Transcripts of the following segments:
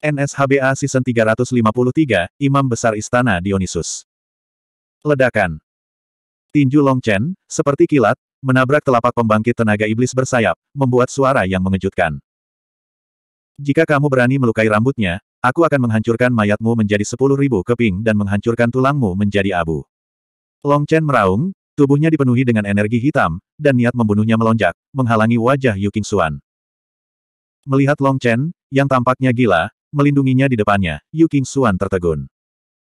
NSHBA Season 353, Imam Besar Istana Dionysus. Ledakan. Tinju Long Chen seperti kilat, menabrak telapak pembangkit tenaga iblis bersayap, membuat suara yang mengejutkan. Jika kamu berani melukai rambutnya, aku akan menghancurkan mayatmu menjadi sepuluh ribu keping dan menghancurkan tulangmu menjadi abu. Long Chen meraung, tubuhnya dipenuhi dengan energi hitam, dan niat membunuhnya melonjak, menghalangi wajah Qing Suan. Melihat Chen yang tampaknya gila, melindunginya di depannya, Yu King Xuan tertegun.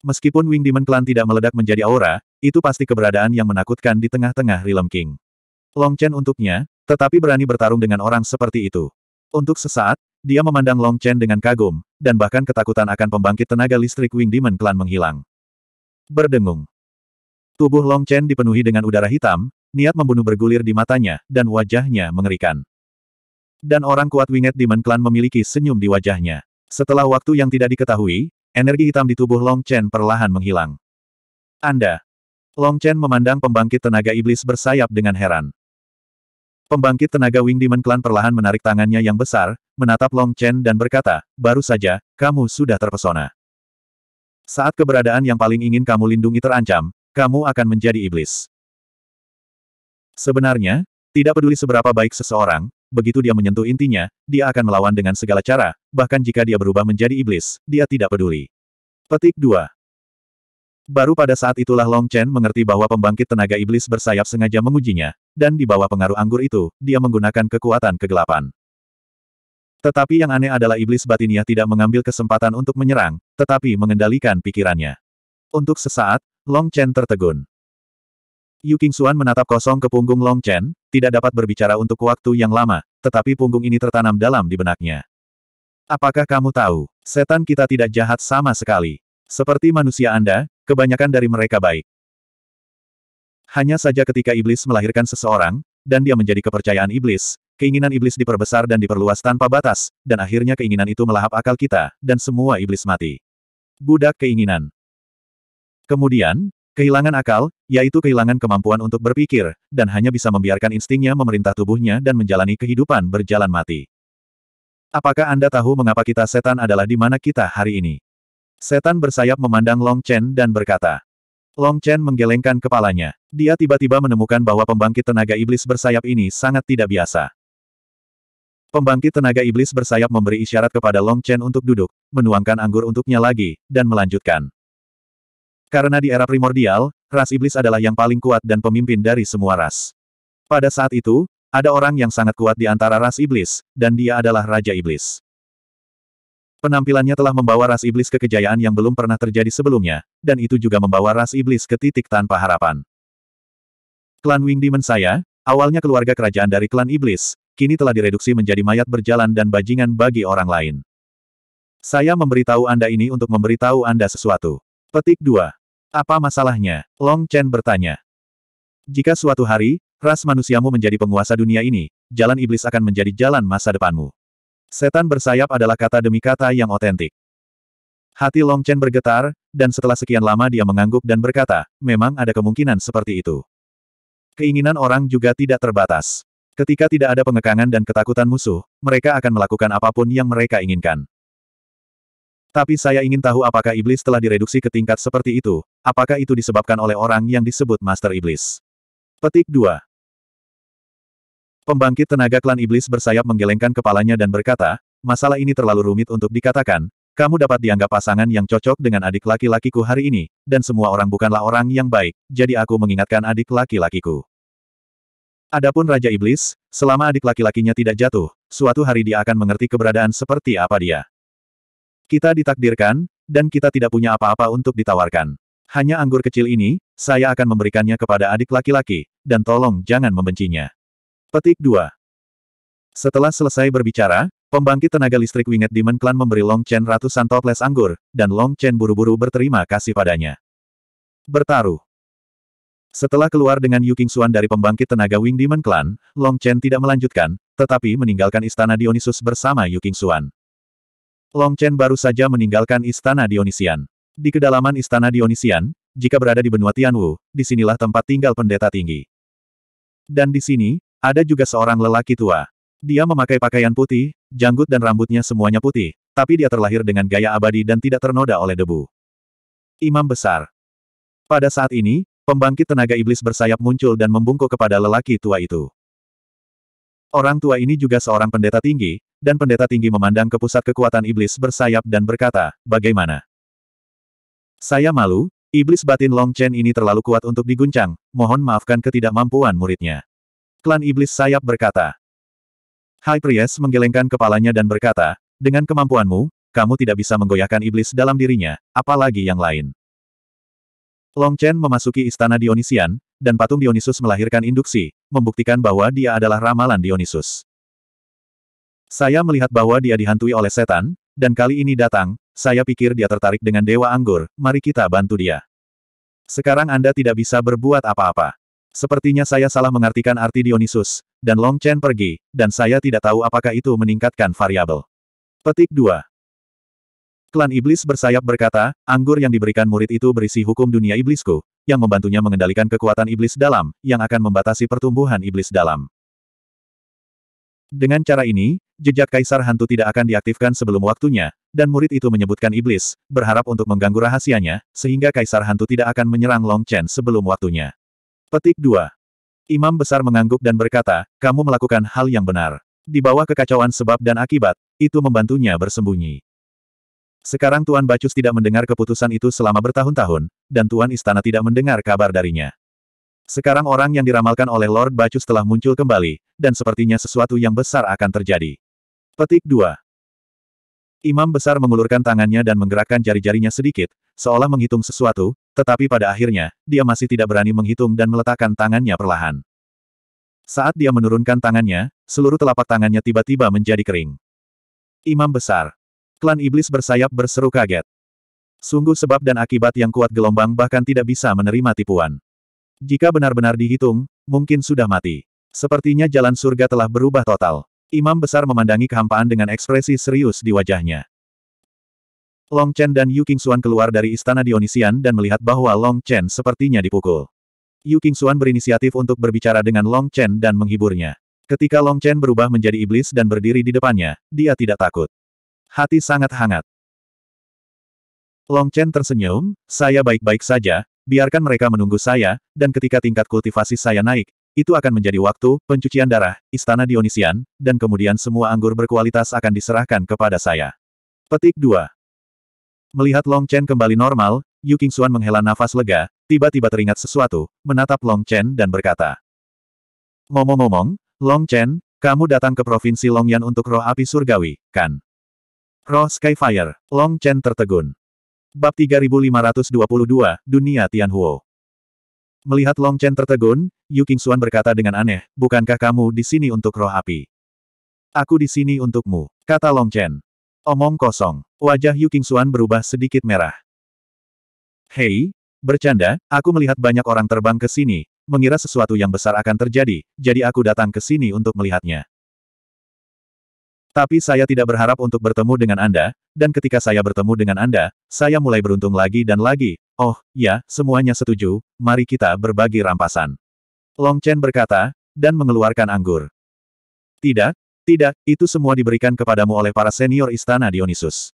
Meskipun Wing Demon Clan tidak meledak menjadi aura, itu pasti keberadaan yang menakutkan di tengah-tengah Realm King. Long Chen untuknya, tetapi berani bertarung dengan orang seperti itu. Untuk sesaat, dia memandang Long Chen dengan kagum, dan bahkan ketakutan akan pembangkit tenaga listrik Wing Demon Clan menghilang. Berdengung. Tubuh Long Chen dipenuhi dengan udara hitam, niat membunuh bergulir di matanya, dan wajahnya mengerikan. Dan orang kuat Winged Demon Clan memiliki senyum di wajahnya. Setelah waktu yang tidak diketahui, energi hitam di tubuh Long Chen perlahan menghilang. Anda. Long Chen memandang pembangkit tenaga iblis bersayap dengan heran. Pembangkit tenaga Wing Demon Clan perlahan menarik tangannya yang besar, menatap Long Chen dan berkata, baru saja, kamu sudah terpesona. Saat keberadaan yang paling ingin kamu lindungi terancam, kamu akan menjadi iblis. Sebenarnya, tidak peduli seberapa baik seseorang, begitu dia menyentuh intinya, dia akan melawan dengan segala cara, bahkan jika dia berubah menjadi iblis, dia tidak peduli. Petik 2. Baru pada saat itulah Long Chen mengerti bahwa pembangkit tenaga iblis bersayap sengaja mengujinya, dan di bawah pengaruh anggur itu, dia menggunakan kekuatan kegelapan. Tetapi yang aneh adalah iblis batinia tidak mengambil kesempatan untuk menyerang, tetapi mengendalikan pikirannya. Untuk sesaat, Long Chen tertegun. Yu Xuan menatap kosong ke punggung Long Chen, tidak dapat berbicara untuk waktu yang lama, tetapi punggung ini tertanam dalam di benaknya. Apakah kamu tahu, setan kita tidak jahat sama sekali. Seperti manusia Anda, kebanyakan dari mereka baik. Hanya saja ketika iblis melahirkan seseorang, dan dia menjadi kepercayaan iblis, keinginan iblis diperbesar dan diperluas tanpa batas, dan akhirnya keinginan itu melahap akal kita, dan semua iblis mati. Budak keinginan. Kemudian, Kehilangan akal, yaitu kehilangan kemampuan untuk berpikir, dan hanya bisa membiarkan instingnya memerintah tubuhnya dan menjalani kehidupan berjalan mati. Apakah Anda tahu mengapa kita setan adalah di mana kita hari ini? Setan bersayap memandang Long Chen dan berkata. Long Chen menggelengkan kepalanya. Dia tiba-tiba menemukan bahwa pembangkit tenaga iblis bersayap ini sangat tidak biasa. Pembangkit tenaga iblis bersayap memberi isyarat kepada Long Chen untuk duduk, menuangkan anggur untuknya lagi, dan melanjutkan. Karena di era primordial, ras iblis adalah yang paling kuat dan pemimpin dari semua ras. Pada saat itu, ada orang yang sangat kuat di antara ras iblis, dan dia adalah Raja Iblis. Penampilannya telah membawa ras iblis ke kejayaan yang belum pernah terjadi sebelumnya, dan itu juga membawa ras iblis ke titik tanpa harapan. Klan Wing Demon saya, awalnya keluarga kerajaan dari klan iblis, kini telah direduksi menjadi mayat berjalan dan bajingan bagi orang lain. Saya memberitahu Anda ini untuk memberitahu Anda sesuatu. Petik 2. Apa masalahnya? Long Chen bertanya. Jika suatu hari, ras manusiamu menjadi penguasa dunia ini, jalan iblis akan menjadi jalan masa depanmu. Setan bersayap adalah kata demi kata yang otentik. Hati Long Chen bergetar, dan setelah sekian lama dia mengangguk dan berkata, memang ada kemungkinan seperti itu. Keinginan orang juga tidak terbatas. Ketika tidak ada pengekangan dan ketakutan musuh, mereka akan melakukan apapun yang mereka inginkan. Tapi saya ingin tahu apakah iblis telah direduksi ke tingkat seperti itu, apakah itu disebabkan oleh orang yang disebut Master Iblis. Petik 2. Pembangkit tenaga klan iblis bersayap menggelengkan kepalanya dan berkata, masalah ini terlalu rumit untuk dikatakan, kamu dapat dianggap pasangan yang cocok dengan adik laki-lakiku hari ini, dan semua orang bukanlah orang yang baik, jadi aku mengingatkan adik laki-lakiku. Adapun Raja Iblis, selama adik laki-lakinya tidak jatuh, suatu hari dia akan mengerti keberadaan seperti apa dia. Kita ditakdirkan, dan kita tidak punya apa-apa untuk ditawarkan. Hanya anggur kecil ini, saya akan memberikannya kepada adik laki-laki, dan tolong jangan membencinya. Petik 2. Setelah selesai berbicara, pembangkit tenaga listrik Winged Demon Clan memberi Long Chen ratusan toples anggur, dan Long Chen buru-buru berterima kasih padanya. Bertaruh. Setelah keluar dengan Yu King Xuan dari pembangkit tenaga Wing Demon Clan, Long Chen tidak melanjutkan, tetapi meninggalkan istana Dionysus bersama Yu King Xuan. Long Chen baru saja meninggalkan Istana Dionisian. Di kedalaman Istana Dionisian, jika berada di benua Tianwu, disinilah tempat tinggal pendeta tinggi. Dan di sini, ada juga seorang lelaki tua. Dia memakai pakaian putih, janggut dan rambutnya semuanya putih, tapi dia terlahir dengan gaya abadi dan tidak ternoda oleh debu. Imam Besar. Pada saat ini, pembangkit tenaga iblis bersayap muncul dan membungkuk kepada lelaki tua itu. Orang tua ini juga seorang pendeta tinggi, dan pendeta tinggi memandang ke pusat kekuatan iblis bersayap dan berkata, bagaimana? Saya malu, iblis batin Long Chen ini terlalu kuat untuk diguncang, mohon maafkan ketidakmampuan muridnya. Klan iblis sayap berkata. High Priest menggelengkan kepalanya dan berkata, dengan kemampuanmu, kamu tidak bisa menggoyahkan iblis dalam dirinya, apalagi yang lain. Long Chen memasuki istana Dionisian, dan patung Dionysus melahirkan induksi, membuktikan bahwa dia adalah ramalan Dionysus. Saya melihat bahwa dia dihantui oleh setan, dan kali ini datang, saya pikir dia tertarik dengan Dewa Anggur, mari kita bantu dia. Sekarang Anda tidak bisa berbuat apa-apa. Sepertinya saya salah mengartikan arti Dionysus, dan Long Chen pergi, dan saya tidak tahu apakah itu meningkatkan variabel. Petik 2. Klan Iblis bersayap berkata, anggur yang diberikan murid itu berisi hukum dunia iblisku, yang membantunya mengendalikan kekuatan iblis dalam, yang akan membatasi pertumbuhan iblis dalam. Dengan cara ini, jejak kaisar hantu tidak akan diaktifkan sebelum waktunya, dan murid itu menyebutkan iblis, berharap untuk mengganggu rahasianya, sehingga kaisar hantu tidak akan menyerang Long Chen sebelum waktunya. Petik 2. Imam besar mengangguk dan berkata, kamu melakukan hal yang benar. Di bawah kekacauan sebab dan akibat, itu membantunya bersembunyi. Sekarang Tuan Bacus tidak mendengar keputusan itu selama bertahun-tahun, dan Tuan Istana tidak mendengar kabar darinya. Sekarang orang yang diramalkan oleh Lord Bacus telah muncul kembali, dan sepertinya sesuatu yang besar akan terjadi. Petik 2. Imam besar mengulurkan tangannya dan menggerakkan jari-jarinya sedikit, seolah menghitung sesuatu, tetapi pada akhirnya, dia masih tidak berani menghitung dan meletakkan tangannya perlahan. Saat dia menurunkan tangannya, seluruh telapak tangannya tiba-tiba menjadi kering. Imam besar. Klan iblis bersayap berseru kaget. Sungguh sebab dan akibat yang kuat gelombang bahkan tidak bisa menerima tipuan. Jika benar-benar dihitung, mungkin sudah mati. Sepertinya jalan surga telah berubah total. Imam besar memandangi kehampaan dengan ekspresi serius di wajahnya. Long Chen dan Yu Qingxuan keluar dari istana Dionisian dan melihat bahwa Long Chen sepertinya dipukul. Yu Qingxuan berinisiatif untuk berbicara dengan Long Chen dan menghiburnya. Ketika Long Chen berubah menjadi iblis dan berdiri di depannya, dia tidak takut. Hati sangat hangat. Long Chen tersenyum, saya baik-baik saja, biarkan mereka menunggu saya, dan ketika tingkat kultivasi saya naik, itu akan menjadi waktu, pencucian darah, istana Dionisian, dan kemudian semua anggur berkualitas akan diserahkan kepada saya. Petik 2. Melihat Long Chen kembali normal, Yu Xuan menghela nafas lega, tiba-tiba teringat sesuatu, menatap Long Chen dan berkata. Ngomong-ngomong, Long Chen, kamu datang ke provinsi Longyan untuk roh api surgawi, kan? Roh Skyfire, Long Chen tertegun. Bab 3522, Dunia Tianhuo. Melihat Long Chen tertegun, Yu Xuan berkata dengan aneh, bukankah kamu di sini untuk roh api? Aku di sini untukmu, kata Long Chen. Omong kosong. Wajah Yu Xuan berubah sedikit merah. Hei, bercanda, aku melihat banyak orang terbang ke sini, mengira sesuatu yang besar akan terjadi, jadi aku datang ke sini untuk melihatnya. Tapi saya tidak berharap untuk bertemu dengan Anda, dan ketika saya bertemu dengan Anda, saya mulai beruntung lagi dan lagi, Oh, ya, semuanya setuju, mari kita berbagi rampasan. Long Chen berkata, dan mengeluarkan anggur. Tidak, tidak, itu semua diberikan kepadamu oleh para senior istana Dionysus.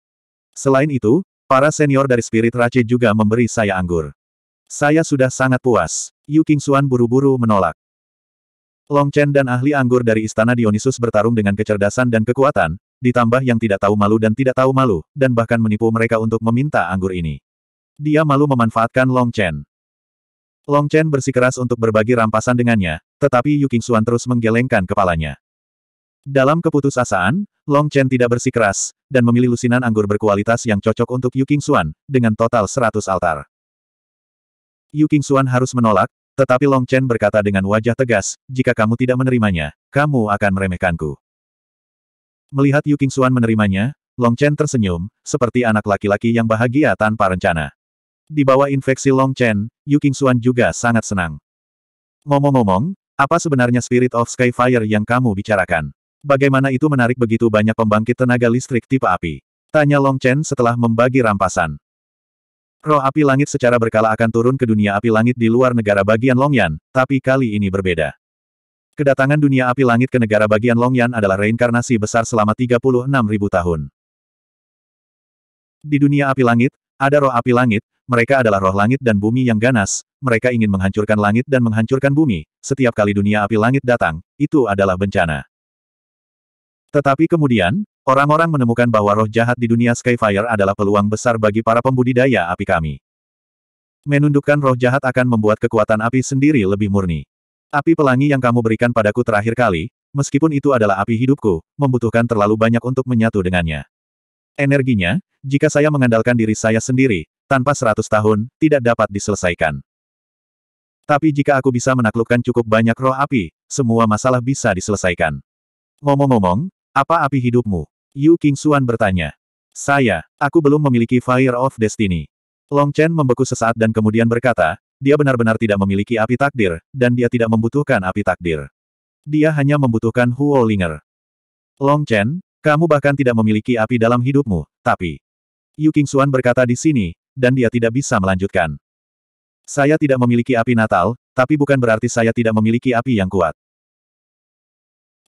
Selain itu, para senior dari Spirit Race juga memberi saya anggur. Saya sudah sangat puas. Yu King Xuan buru-buru menolak. Long Chen dan ahli anggur dari istana Dionysus bertarung dengan kecerdasan dan kekuatan, ditambah yang tidak tahu malu dan tidak tahu malu, dan bahkan menipu mereka untuk meminta anggur ini. Dia malu memanfaatkan Long Chen. Long Chen bersikeras untuk berbagi rampasan dengannya, tetapi Yu Xuan terus menggelengkan kepalanya. Dalam keputusasaan, Long Chen tidak bersikeras, dan memilih lusinan anggur berkualitas yang cocok untuk Yu Xuan, dengan total 100 altar. Yu Xuan harus menolak, tetapi Long Chen berkata dengan wajah tegas, jika kamu tidak menerimanya, kamu akan meremehkanku. Melihat Yu Xuan menerimanya, Long Chen tersenyum, seperti anak laki-laki yang bahagia tanpa rencana. Di bawah infeksi Long Chen, Yu Qingxuan juga sangat senang. Ngomong-ngomong, apa sebenarnya Spirit of Skyfire yang kamu bicarakan? Bagaimana itu menarik begitu banyak pembangkit tenaga listrik tipe api? Tanya Long Chen setelah membagi rampasan. Roh api langit secara berkala akan turun ke dunia api langit di luar negara bagian Longyan, tapi kali ini berbeda. Kedatangan dunia api langit ke negara bagian Longyan adalah reinkarnasi besar selama 36.000 tahun. Di dunia api langit, ada roh api langit, mereka adalah roh langit dan bumi yang ganas, mereka ingin menghancurkan langit dan menghancurkan bumi, setiap kali dunia api langit datang, itu adalah bencana. Tetapi kemudian, orang-orang menemukan bahwa roh jahat di dunia Skyfire adalah peluang besar bagi para pembudidaya api kami. Menundukkan roh jahat akan membuat kekuatan api sendiri lebih murni. Api pelangi yang kamu berikan padaku terakhir kali, meskipun itu adalah api hidupku, membutuhkan terlalu banyak untuk menyatu dengannya. Energinya, jika saya mengandalkan diri saya sendiri, tanpa seratus tahun, tidak dapat diselesaikan. Tapi jika aku bisa menaklukkan cukup banyak roh api, semua masalah bisa diselesaikan. Ngomong-ngomong, apa api hidupmu? Yu King Xuan bertanya. Saya, aku belum memiliki Fire of Destiny. Long Chen membeku sesaat dan kemudian berkata, dia benar-benar tidak memiliki api takdir, dan dia tidak membutuhkan api takdir. Dia hanya membutuhkan Huo Linger. Long Chen, kamu bahkan tidak memiliki api dalam hidupmu, tapi... Yu King Xuan berkata di sini, dan dia tidak bisa melanjutkan. Saya tidak memiliki api Natal, tapi bukan berarti saya tidak memiliki api yang kuat.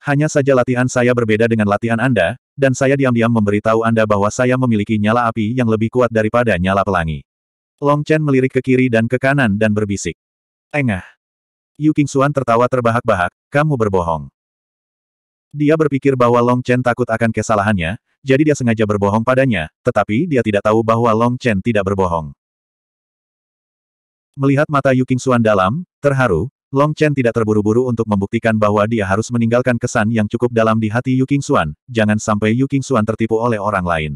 Hanya saja latihan saya berbeda dengan latihan Anda, dan saya diam-diam memberitahu Anda bahwa saya memiliki nyala api yang lebih kuat daripada nyala pelangi. Long Chen melirik ke kiri dan ke kanan dan berbisik. Engah. Yu King Xuan tertawa terbahak-bahak, kamu berbohong. Dia berpikir bahwa Long Chen takut akan kesalahannya, jadi dia sengaja berbohong padanya, tetapi dia tidak tahu bahwa Long Chen tidak berbohong. Melihat mata Yu King Xuan dalam, terharu, Long Chen tidak terburu-buru untuk membuktikan bahwa dia harus meninggalkan kesan yang cukup dalam di hati Yu King Xuan, jangan sampai Yu King Xuan tertipu oleh orang lain.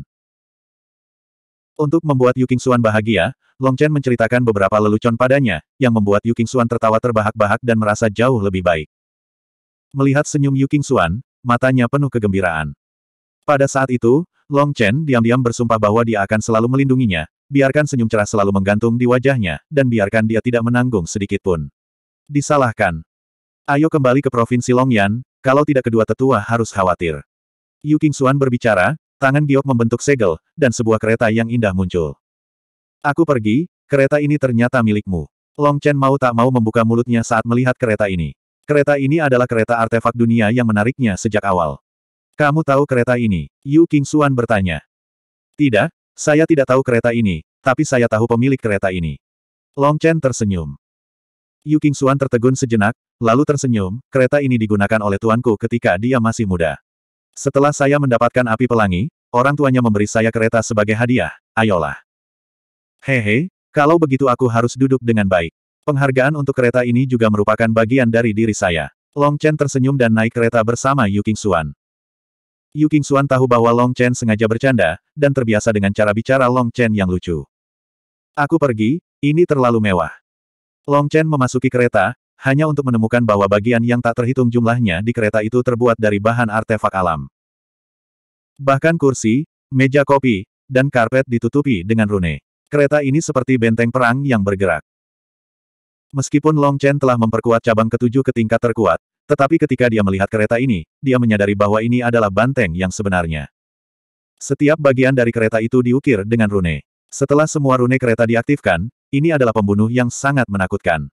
Untuk membuat Yu King Xuan bahagia, Long Chen menceritakan beberapa lelucon padanya, yang membuat Yu King Xuan tertawa terbahak-bahak dan merasa jauh lebih baik. Melihat senyum Yu King Xuan, matanya penuh kegembiraan. Pada saat itu, Long Chen diam-diam bersumpah bahwa dia akan selalu melindunginya, biarkan senyum cerah selalu menggantung di wajahnya, dan biarkan dia tidak menanggung sedikit pun. Disalahkan. Ayo kembali ke Provinsi Longyan, kalau tidak kedua tetua harus khawatir. Yu Qingxuan berbicara, tangan giok membentuk segel, dan sebuah kereta yang indah muncul. Aku pergi, kereta ini ternyata milikmu. Long Chen mau tak mau membuka mulutnya saat melihat kereta ini. Kereta ini adalah kereta artefak dunia yang menariknya sejak awal. Kamu tahu kereta ini? Yu King Xuan bertanya. Tidak, saya tidak tahu kereta ini, tapi saya tahu pemilik kereta ini. Long Chen tersenyum. Yu King Xuan tertegun sejenak, lalu tersenyum, kereta ini digunakan oleh tuanku ketika dia masih muda. Setelah saya mendapatkan api pelangi, orang tuanya memberi saya kereta sebagai hadiah, ayolah. Hehe, kalau begitu aku harus duduk dengan baik. Penghargaan untuk kereta ini juga merupakan bagian dari diri saya. Long Chen tersenyum dan naik kereta bersama Yu King Xuan. Yu King Xuan tahu bahwa Long Chen sengaja bercanda, dan terbiasa dengan cara bicara Long Chen yang lucu. Aku pergi, ini terlalu mewah. Long Chen memasuki kereta, hanya untuk menemukan bahwa bagian yang tak terhitung jumlahnya di kereta itu terbuat dari bahan artefak alam. Bahkan kursi, meja kopi, dan karpet ditutupi dengan rune. Kereta ini seperti benteng perang yang bergerak. Meskipun Long Chen telah memperkuat cabang ketujuh ke tingkat terkuat, tetapi ketika dia melihat kereta ini, dia menyadari bahwa ini adalah banteng yang sebenarnya. Setiap bagian dari kereta itu diukir dengan rune. Setelah semua rune kereta diaktifkan, ini adalah pembunuh yang sangat menakutkan.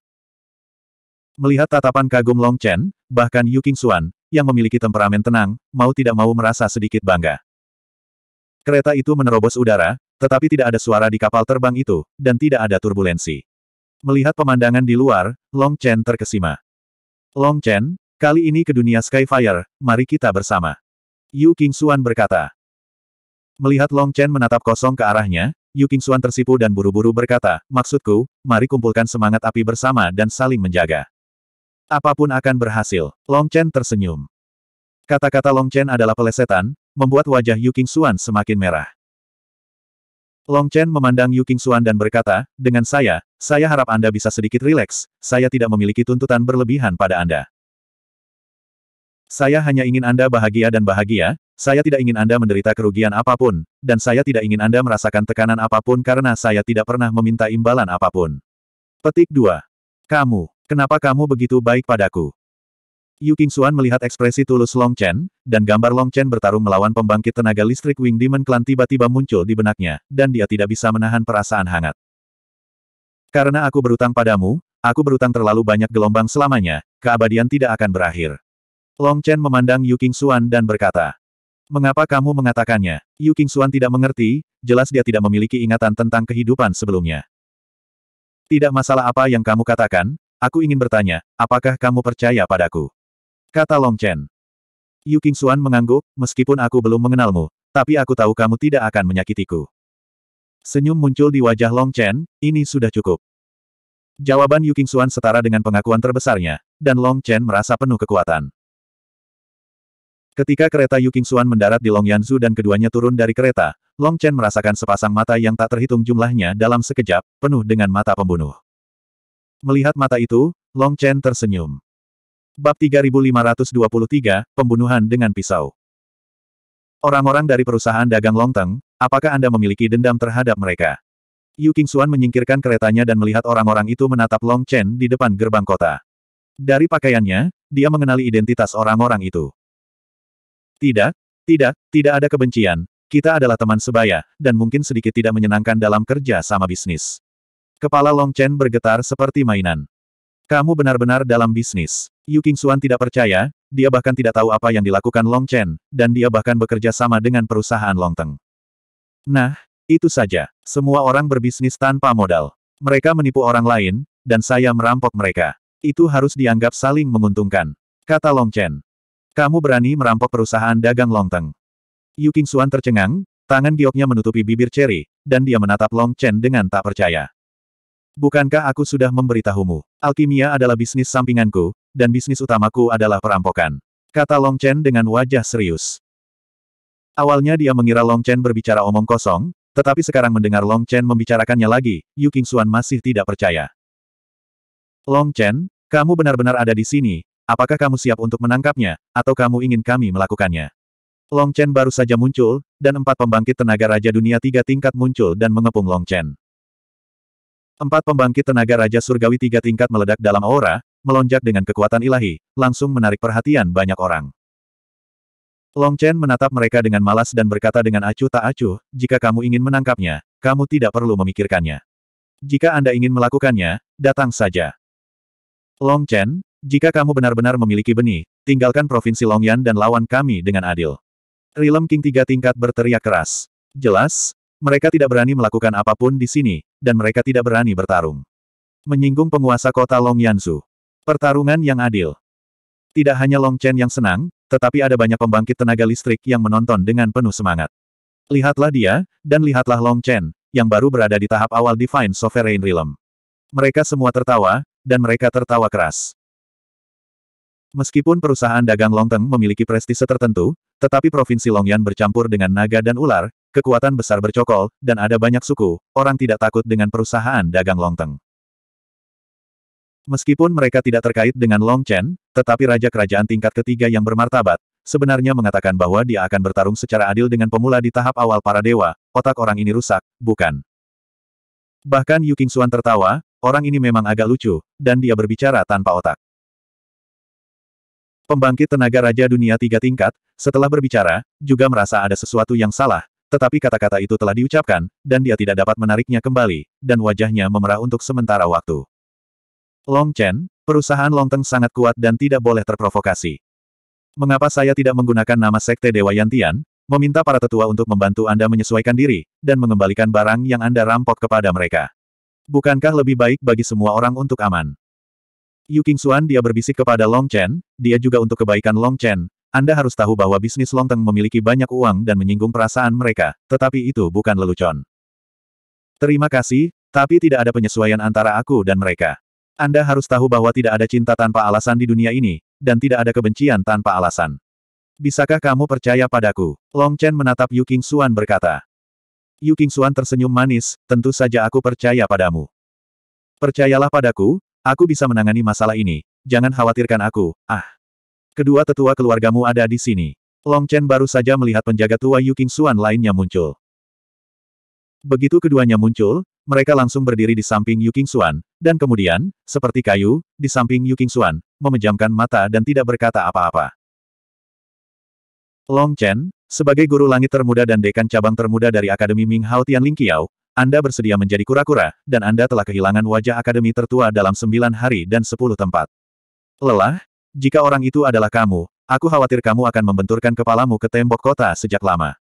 Melihat tatapan kagum Long Chen, bahkan Yu King Xuan, yang memiliki temperamen tenang, mau tidak mau merasa sedikit bangga. Kereta itu menerobos udara, tetapi tidak ada suara di kapal terbang itu, dan tidak ada turbulensi. Melihat pemandangan di luar, Long Chen terkesima. Long Chen, Kali ini ke dunia Skyfire, mari kita bersama. Yu King Xuan berkata. Melihat Long Chen menatap kosong ke arahnya, Yu King Xuan tersipu dan buru-buru berkata, maksudku, mari kumpulkan semangat api bersama dan saling menjaga. Apapun akan berhasil. Long Chen tersenyum. Kata-kata Long Chen adalah pelesetan, membuat wajah Yu King Xuan semakin merah. Long Chen memandang Yu King Xuan dan berkata, dengan saya, saya harap Anda bisa sedikit rileks, saya tidak memiliki tuntutan berlebihan pada Anda. Saya hanya ingin Anda bahagia dan bahagia, saya tidak ingin Anda menderita kerugian apapun, dan saya tidak ingin Anda merasakan tekanan apapun karena saya tidak pernah meminta imbalan apapun. Petik 2. Kamu, kenapa kamu begitu baik padaku? Yu Xuan melihat ekspresi tulus Long Chen, dan gambar Long Chen bertarung melawan pembangkit tenaga listrik Wing Demon Clan tiba-tiba muncul di benaknya, dan dia tidak bisa menahan perasaan hangat. Karena aku berutang padamu, aku berutang terlalu banyak gelombang selamanya, keabadian tidak akan berakhir. Long Chen memandang Yu King Xuan dan berkata. Mengapa kamu mengatakannya? Yu King Xuan tidak mengerti, jelas dia tidak memiliki ingatan tentang kehidupan sebelumnya. Tidak masalah apa yang kamu katakan, aku ingin bertanya, apakah kamu percaya padaku? Kata Long Chen. Yu King Xuan mengangguk, meskipun aku belum mengenalmu, tapi aku tahu kamu tidak akan menyakitiku. Senyum muncul di wajah Long Chen, ini sudah cukup. Jawaban Yu King Xuan setara dengan pengakuan terbesarnya, dan Long Chen merasa penuh kekuatan. Ketika kereta Yu Qingxuan mendarat di Long Yanzu dan keduanya turun dari kereta, Long Chen merasakan sepasang mata yang tak terhitung jumlahnya dalam sekejap, penuh dengan mata pembunuh. Melihat mata itu, Long Chen tersenyum. Bab 3523, Pembunuhan dengan Pisau Orang-orang dari perusahaan dagang Long Longteng, apakah Anda memiliki dendam terhadap mereka? Yu Qingxuan menyingkirkan keretanya dan melihat orang-orang itu menatap Long Chen di depan gerbang kota. Dari pakaiannya, dia mengenali identitas orang-orang itu. Tidak, tidak, tidak ada kebencian, kita adalah teman sebaya, dan mungkin sedikit tidak menyenangkan dalam kerja sama bisnis. Kepala Long Chen bergetar seperti mainan. Kamu benar-benar dalam bisnis. Yu Qingxuan tidak percaya, dia bahkan tidak tahu apa yang dilakukan Long Chen, dan dia bahkan bekerja sama dengan perusahaan Long Teng. Nah, itu saja. Semua orang berbisnis tanpa modal. Mereka menipu orang lain, dan saya merampok mereka. Itu harus dianggap saling menguntungkan. Kata Long Chen. Kamu berani merampok perusahaan dagang Longteng. Yu King Xuan tercengang, tangan gioknya menutupi bibir Cherry, dan dia menatap Long Chen dengan tak percaya. Bukankah aku sudah memberitahumu? Alkimia adalah bisnis sampinganku, dan bisnis utamaku adalah perampokan. Kata Long Chen dengan wajah serius. Awalnya dia mengira Long Chen berbicara omong kosong, tetapi sekarang mendengar Long Chen membicarakannya lagi, Yu King masih tidak percaya. Long Chen, kamu benar-benar ada di sini, Apakah kamu siap untuk menangkapnya, atau kamu ingin kami melakukannya? Long Chen baru saja muncul, dan empat pembangkit tenaga Raja Dunia tiga tingkat muncul dan mengepung Long Chen. Empat pembangkit tenaga Raja Surgawi tiga tingkat meledak dalam aura, melonjak dengan kekuatan ilahi, langsung menarik perhatian banyak orang. Long Chen menatap mereka dengan malas dan berkata dengan acuh tak acuh, jika kamu ingin menangkapnya, kamu tidak perlu memikirkannya. Jika Anda ingin melakukannya, datang saja. Long Chen, jika kamu benar-benar memiliki benih, tinggalkan Provinsi Longyan dan lawan kami dengan adil. Rilem King tiga tingkat berteriak keras. Jelas, mereka tidak berani melakukan apapun di sini, dan mereka tidak berani bertarung. Menyinggung penguasa kota Longyansu. Pertarungan yang adil. Tidak hanya Long Chen yang senang, tetapi ada banyak pembangkit tenaga listrik yang menonton dengan penuh semangat. Lihatlah dia, dan lihatlah Long Chen, yang baru berada di tahap awal Divine Sovereign Realm. Mereka semua tertawa, dan mereka tertawa keras. Meskipun perusahaan dagang Longteng memiliki prestise tertentu, tetapi Provinsi Longyan bercampur dengan naga dan ular, kekuatan besar bercokol, dan ada banyak suku, orang tidak takut dengan perusahaan dagang Longteng. Meskipun mereka tidak terkait dengan Long Chen, tetapi Raja Kerajaan tingkat ketiga yang bermartabat, sebenarnya mengatakan bahwa dia akan bertarung secara adil dengan pemula di tahap awal para dewa, otak orang ini rusak, bukan? Bahkan Yu Qingxuan tertawa, orang ini memang agak lucu, dan dia berbicara tanpa otak. Pembangkit tenaga Raja Dunia tiga tingkat, setelah berbicara, juga merasa ada sesuatu yang salah, tetapi kata-kata itu telah diucapkan, dan dia tidak dapat menariknya kembali, dan wajahnya memerah untuk sementara waktu. Long Chen, perusahaan Long Teng sangat kuat dan tidak boleh terprovokasi. Mengapa saya tidak menggunakan nama Sekte Dewa Yantian, meminta para tetua untuk membantu Anda menyesuaikan diri, dan mengembalikan barang yang Anda rampok kepada mereka? Bukankah lebih baik bagi semua orang untuk aman? Yu King dia berbisik kepada Long Chen, dia juga untuk kebaikan Long Chen, Anda harus tahu bahwa bisnis Long Teng memiliki banyak uang dan menyinggung perasaan mereka, tetapi itu bukan lelucon. Terima kasih, tapi tidak ada penyesuaian antara aku dan mereka. Anda harus tahu bahwa tidak ada cinta tanpa alasan di dunia ini, dan tidak ada kebencian tanpa alasan. Bisakah kamu percaya padaku? Long Chen menatap Yu King berkata. Yu King tersenyum manis, tentu saja aku percaya padamu. Percayalah padaku, Aku bisa menangani masalah ini, jangan khawatirkan aku, ah. Kedua tetua keluargamu ada di sini. Long Chen baru saja melihat penjaga tua Yu King Xuan lainnya muncul. Begitu keduanya muncul, mereka langsung berdiri di samping Yu King Xuan, dan kemudian, seperti kayu, di samping Yu King Xuan, memejamkan mata dan tidak berkata apa-apa. Long Chen, sebagai guru langit termuda dan dekan cabang termuda dari Akademi Ming Hao Ling Qiao, anda bersedia menjadi kura-kura, dan Anda telah kehilangan wajah akademi tertua dalam sembilan hari dan sepuluh tempat. Lelah? Jika orang itu adalah kamu, aku khawatir kamu akan membenturkan kepalamu ke tembok kota sejak lama.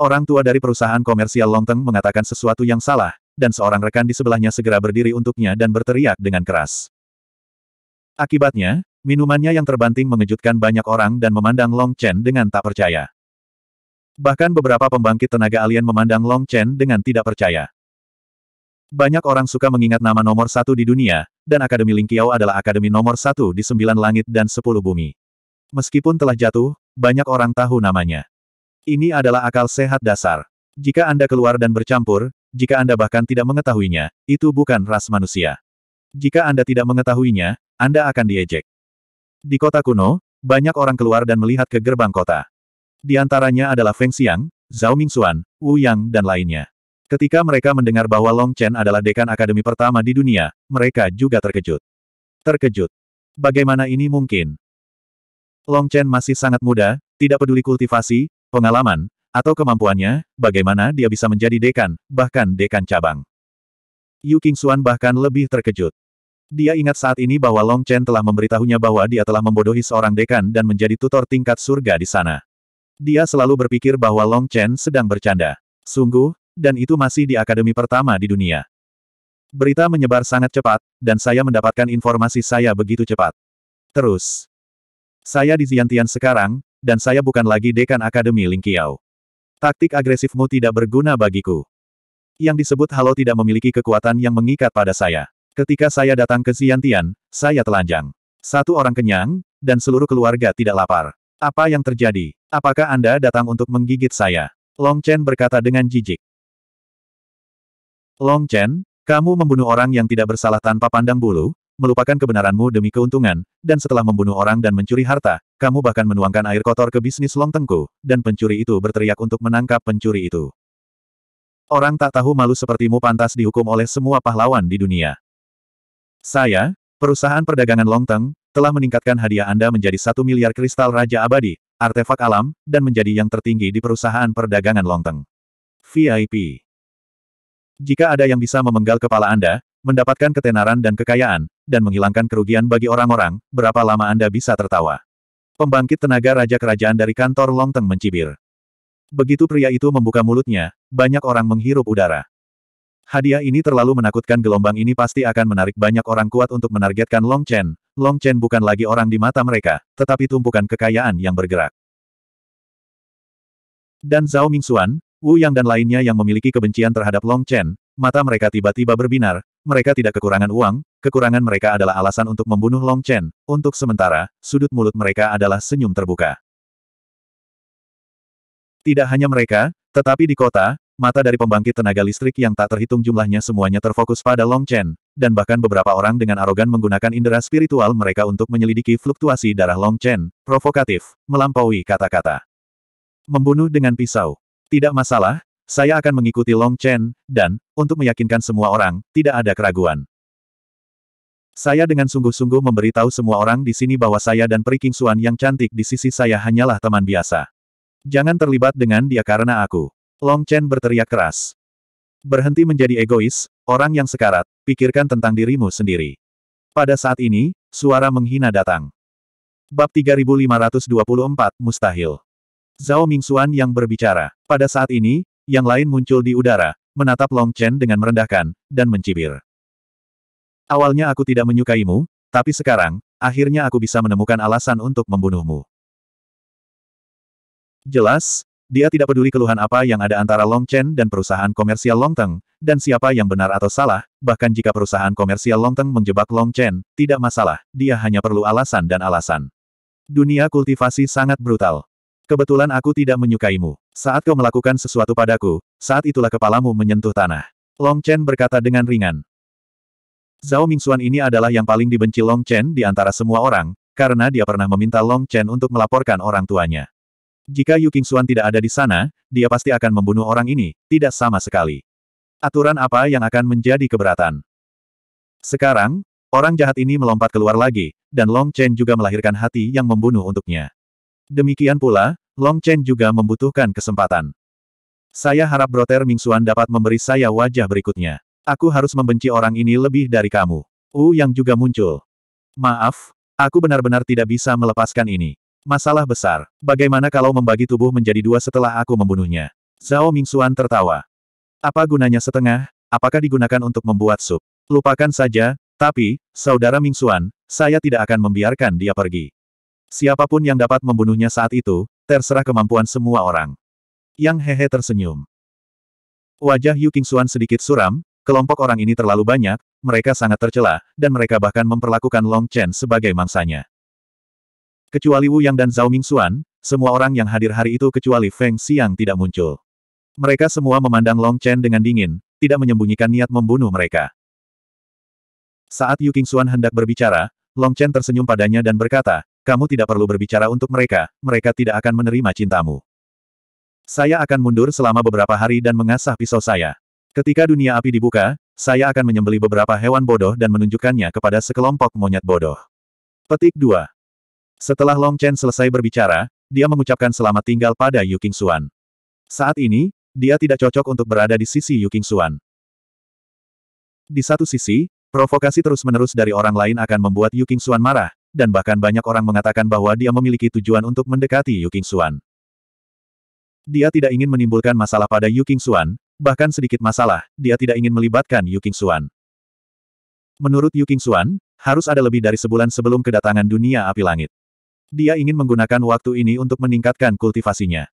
Orang tua dari perusahaan komersial Longteng mengatakan sesuatu yang salah, dan seorang rekan di sebelahnya segera berdiri untuknya dan berteriak dengan keras. Akibatnya, minumannya yang terbanting mengejutkan banyak orang dan memandang Long Chen dengan tak percaya. Bahkan beberapa pembangkit tenaga alien memandang Long Chen dengan tidak percaya. Banyak orang suka mengingat nama nomor satu di dunia, dan Akademi Ling Lingqiao adalah akademi nomor satu di sembilan langit dan sepuluh bumi. Meskipun telah jatuh, banyak orang tahu namanya. Ini adalah akal sehat dasar. Jika Anda keluar dan bercampur, jika Anda bahkan tidak mengetahuinya, itu bukan ras manusia. Jika Anda tidak mengetahuinya, Anda akan diejek. Di kota kuno, banyak orang keluar dan melihat ke gerbang kota. Di antaranya adalah Feng Xiang, Zhao Mingxuan, Wu Yang dan lainnya. Ketika mereka mendengar bahwa Long Chen adalah dekan akademi pertama di dunia, mereka juga terkejut. Terkejut. Bagaimana ini mungkin? Long Chen masih sangat muda, tidak peduli kultivasi, pengalaman, atau kemampuannya, bagaimana dia bisa menjadi dekan, bahkan dekan cabang. Yu Qingxuan bahkan lebih terkejut. Dia ingat saat ini bahwa Long Chen telah memberitahunya bahwa dia telah membodohi seorang dekan dan menjadi tutor tingkat surga di sana. Dia selalu berpikir bahwa Long Chen sedang bercanda. Sungguh, dan itu masih di akademi pertama di dunia. Berita menyebar sangat cepat, dan saya mendapatkan informasi saya begitu cepat. Terus. Saya di Ziantian sekarang, dan saya bukan lagi dekan akademi Ling Lingqiao. Taktik agresifmu tidak berguna bagiku. Yang disebut Halo tidak memiliki kekuatan yang mengikat pada saya. Ketika saya datang ke Ziantian, saya telanjang. Satu orang kenyang, dan seluruh keluarga tidak lapar. Apa yang terjadi? Apakah Anda datang untuk menggigit saya? Long Chen berkata dengan jijik. Long Chen, kamu membunuh orang yang tidak bersalah tanpa pandang bulu, melupakan kebenaranmu demi keuntungan, dan setelah membunuh orang dan mencuri harta, kamu bahkan menuangkan air kotor ke bisnis Long Tengku, dan pencuri itu berteriak untuk menangkap pencuri itu. Orang tak tahu malu sepertimu pantas dihukum oleh semua pahlawan di dunia. Saya, perusahaan perdagangan Long Teng, telah meningkatkan hadiah Anda menjadi satu miliar kristal Raja Abadi, artefak alam, dan menjadi yang tertinggi di perusahaan perdagangan Longteng. VIP Jika ada yang bisa memenggal kepala Anda, mendapatkan ketenaran dan kekayaan, dan menghilangkan kerugian bagi orang-orang, berapa lama Anda bisa tertawa? Pembangkit tenaga Raja Kerajaan dari kantor Longteng mencibir. Begitu pria itu membuka mulutnya, banyak orang menghirup udara. Hadiah ini terlalu menakutkan gelombang ini pasti akan menarik banyak orang kuat untuk menargetkan Long Chen, Long Chen bukan lagi orang di mata mereka, tetapi tumpukan kekayaan yang bergerak. Dan Zhao Mingxuan, Wu Yang dan lainnya yang memiliki kebencian terhadap Long Chen, mata mereka tiba-tiba berbinar, mereka tidak kekurangan uang, kekurangan mereka adalah alasan untuk membunuh Long Chen, untuk sementara, sudut mulut mereka adalah senyum terbuka. Tidak hanya mereka, tetapi di kota, mata dari pembangkit tenaga listrik yang tak terhitung jumlahnya semuanya terfokus pada Long Chen, dan bahkan beberapa orang dengan arogan menggunakan indera spiritual mereka untuk menyelidiki fluktuasi darah Long Chen, provokatif, melampaui kata-kata. Membunuh dengan pisau. Tidak masalah, saya akan mengikuti Long Chen, dan, untuk meyakinkan semua orang, tidak ada keraguan. Saya dengan sungguh-sungguh memberitahu semua orang di sini bahwa saya dan Peri Suan yang cantik di sisi saya hanyalah teman biasa. Jangan terlibat dengan dia karena aku. Long Chen berteriak keras. Berhenti menjadi egois, orang yang sekarat, pikirkan tentang dirimu sendiri. Pada saat ini, suara menghina datang. Bab 3524, Mustahil. Zhao Mingxuan yang berbicara. Pada saat ini, yang lain muncul di udara, menatap Long Chen dengan merendahkan, dan mencibir. Awalnya aku tidak menyukaimu, tapi sekarang, akhirnya aku bisa menemukan alasan untuk membunuhmu. Jelas, dia tidak peduli keluhan apa yang ada antara Long Chen dan perusahaan komersial Long Teng, dan siapa yang benar atau salah, bahkan jika perusahaan komersial Long Teng menjebak Long Chen, tidak masalah, dia hanya perlu alasan dan alasan. Dunia kultivasi sangat brutal. Kebetulan aku tidak menyukaimu. Saat kau melakukan sesuatu padaku, saat itulah kepalamu menyentuh tanah. Long Chen berkata dengan ringan. Zhao Mingxuan ini adalah yang paling dibenci Long Chen di antara semua orang, karena dia pernah meminta Long Chen untuk melaporkan orang tuanya. Jika Yu King Qingxuan tidak ada di sana, dia pasti akan membunuh orang ini, tidak sama sekali. Aturan apa yang akan menjadi keberatan? Sekarang, orang jahat ini melompat keluar lagi, dan Long Chen juga melahirkan hati yang membunuh untuknya. Demikian pula, Long Chen juga membutuhkan kesempatan. Saya harap Broter Mingxuan dapat memberi saya wajah berikutnya. Aku harus membenci orang ini lebih dari kamu. U yang juga muncul. Maaf, aku benar-benar tidak bisa melepaskan ini. Masalah besar. Bagaimana kalau membagi tubuh menjadi dua setelah aku membunuhnya? Zhao Mingxuan tertawa. Apa gunanya setengah? Apakah digunakan untuk membuat sup? Lupakan saja, tapi, saudara Mingxuan, saya tidak akan membiarkan dia pergi. Siapapun yang dapat membunuhnya saat itu, terserah kemampuan semua orang. Yang hehe tersenyum. Wajah Yu Qingxuan sedikit suram, kelompok orang ini terlalu banyak, mereka sangat tercela, dan mereka bahkan memperlakukan Long Chen sebagai mangsanya. Kecuali Wu Yang dan Zhao Mingxuan, semua orang yang hadir hari itu kecuali Feng Xiang tidak muncul. Mereka semua memandang Long Chen dengan dingin, tidak menyembunyikan niat membunuh mereka. Saat Yu Qingxuan hendak berbicara, Long Chen tersenyum padanya dan berkata, kamu tidak perlu berbicara untuk mereka, mereka tidak akan menerima cintamu. Saya akan mundur selama beberapa hari dan mengasah pisau saya. Ketika dunia api dibuka, saya akan menyembeli beberapa hewan bodoh dan menunjukkannya kepada sekelompok monyet bodoh. Petik 2. Setelah Long Chen selesai berbicara, dia mengucapkan selamat tinggal pada Yu King Xuan. Saat ini, dia tidak cocok untuk berada di sisi Yu King Xuan. Di satu sisi, provokasi terus-menerus dari orang lain akan membuat Yu King Xuan marah, dan bahkan banyak orang mengatakan bahwa dia memiliki tujuan untuk mendekati Yu King Xuan. Dia tidak ingin menimbulkan masalah pada Yu King Xuan, bahkan sedikit masalah, dia tidak ingin melibatkan Yu King Xuan. Menurut Yu King Xuan, harus ada lebih dari sebulan sebelum kedatangan dunia api langit. Dia ingin menggunakan waktu ini untuk meningkatkan kultivasinya.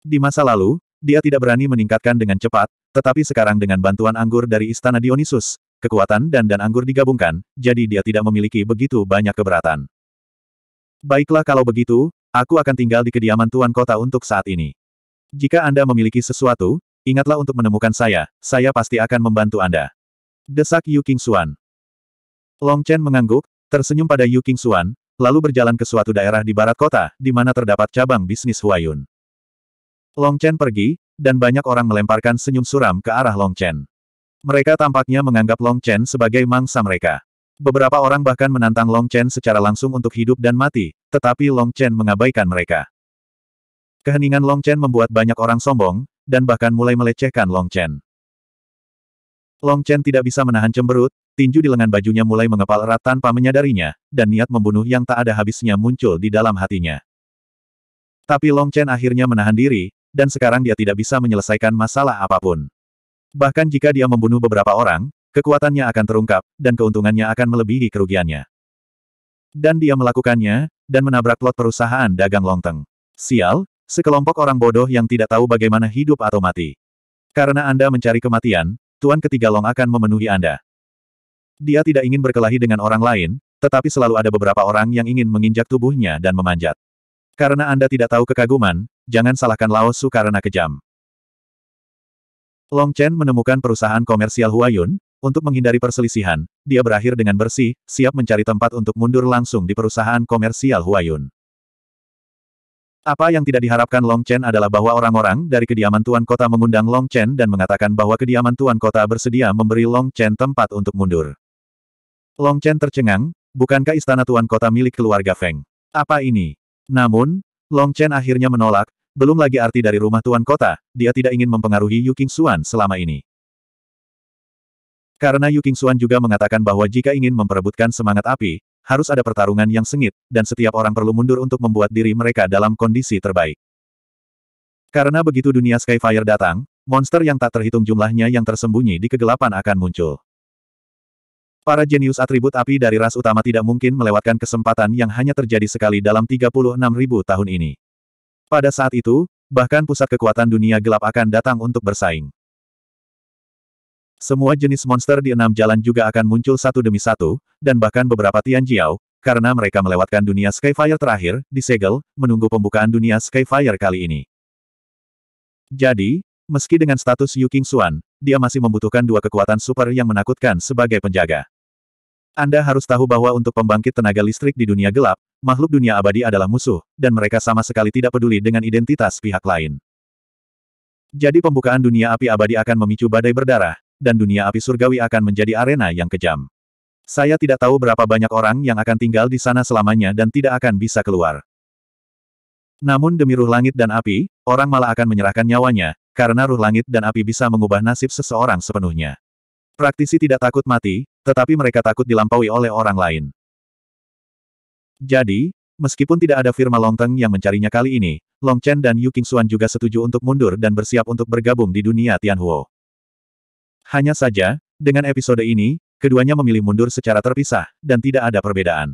Di masa lalu, dia tidak berani meningkatkan dengan cepat, tetapi sekarang dengan bantuan anggur dari Istana Dionysus, kekuatan dan dan anggur digabungkan, jadi dia tidak memiliki begitu banyak keberatan. Baiklah kalau begitu, aku akan tinggal di kediaman Tuan Kota untuk saat ini. Jika Anda memiliki sesuatu, ingatlah untuk menemukan saya, saya pasti akan membantu Anda. Desak Yu King Suan. Long Chen mengangguk, tersenyum pada Yu King Suan, lalu berjalan ke suatu daerah di barat kota, di mana terdapat cabang bisnis Huayun. Long Chen pergi, dan banyak orang melemparkan senyum suram ke arah Long Chen. Mereka tampaknya menganggap Long Chen sebagai mangsa mereka. Beberapa orang bahkan menantang Long Chen secara langsung untuk hidup dan mati, tetapi Long Chen mengabaikan mereka. Keheningan Long Chen membuat banyak orang sombong, dan bahkan mulai melecehkan Long Chen. Long Chen tidak bisa menahan cemberut, tinju di lengan bajunya mulai mengepal erat tanpa menyadarinya, dan niat membunuh yang tak ada habisnya muncul di dalam hatinya. Tapi Long Chen akhirnya menahan diri, dan sekarang dia tidak bisa menyelesaikan masalah apapun. Bahkan jika dia membunuh beberapa orang, kekuatannya akan terungkap, dan keuntungannya akan melebihi kerugiannya. Dan dia melakukannya, dan menabrak plot perusahaan dagang Longteng. Sial, sekelompok orang bodoh yang tidak tahu bagaimana hidup atau mati. Karena Anda mencari kematian, Tuan ketiga Long akan memenuhi Anda. Dia tidak ingin berkelahi dengan orang lain, tetapi selalu ada beberapa orang yang ingin menginjak tubuhnya dan memanjat. Karena Anda tidak tahu kekaguman, jangan salahkan Lao Su karena kejam. Long Chen menemukan perusahaan komersial Huayun, untuk menghindari perselisihan, dia berakhir dengan bersih, siap mencari tempat untuk mundur langsung di perusahaan komersial Huayun. Apa yang tidak diharapkan Long Chen adalah bahwa orang-orang dari kediaman Tuan Kota mengundang Long Chen dan mengatakan bahwa kediaman Tuan Kota bersedia memberi Long Chen tempat untuk mundur. Long Chen tercengang, bukankah istana tuan kota milik keluarga Feng? Apa ini? Namun, Long Chen akhirnya menolak, belum lagi arti dari rumah tuan kota, dia tidak ingin mempengaruhi Yu King Xuan selama ini. Karena Yu King Xuan juga mengatakan bahwa jika ingin memperebutkan semangat api, harus ada pertarungan yang sengit, dan setiap orang perlu mundur untuk membuat diri mereka dalam kondisi terbaik. Karena begitu dunia Skyfire datang, monster yang tak terhitung jumlahnya yang tersembunyi di kegelapan akan muncul. Para jenius atribut api dari ras utama tidak mungkin melewatkan kesempatan yang hanya terjadi sekali dalam ribu tahun ini. Pada saat itu, bahkan pusat kekuatan dunia gelap akan datang untuk bersaing. Semua jenis monster di enam jalan juga akan muncul satu demi satu, dan bahkan beberapa Tianjiao, karena mereka melewatkan dunia Skyfire terakhir, disegel, menunggu pembukaan dunia Skyfire kali ini. Jadi, meski dengan status Yu King Xuan, dia masih membutuhkan dua kekuatan super yang menakutkan sebagai penjaga. Anda harus tahu bahwa untuk pembangkit tenaga listrik di dunia gelap, makhluk dunia abadi adalah musuh, dan mereka sama sekali tidak peduli dengan identitas pihak lain. Jadi pembukaan dunia api abadi akan memicu badai berdarah, dan dunia api surgawi akan menjadi arena yang kejam. Saya tidak tahu berapa banyak orang yang akan tinggal di sana selamanya dan tidak akan bisa keluar. Namun demi ruh langit dan api, orang malah akan menyerahkan nyawanya, karena ruh langit dan api bisa mengubah nasib seseorang sepenuhnya. Praktisi tidak takut mati, tetapi mereka takut dilampaui oleh orang lain. Jadi, meskipun tidak ada firma Longteng yang mencarinya kali ini, Long Chen dan Yu Qingxuan juga setuju untuk mundur dan bersiap untuk bergabung di dunia Tianhuo. Hanya saja, dengan episode ini, keduanya memilih mundur secara terpisah, dan tidak ada perbedaan.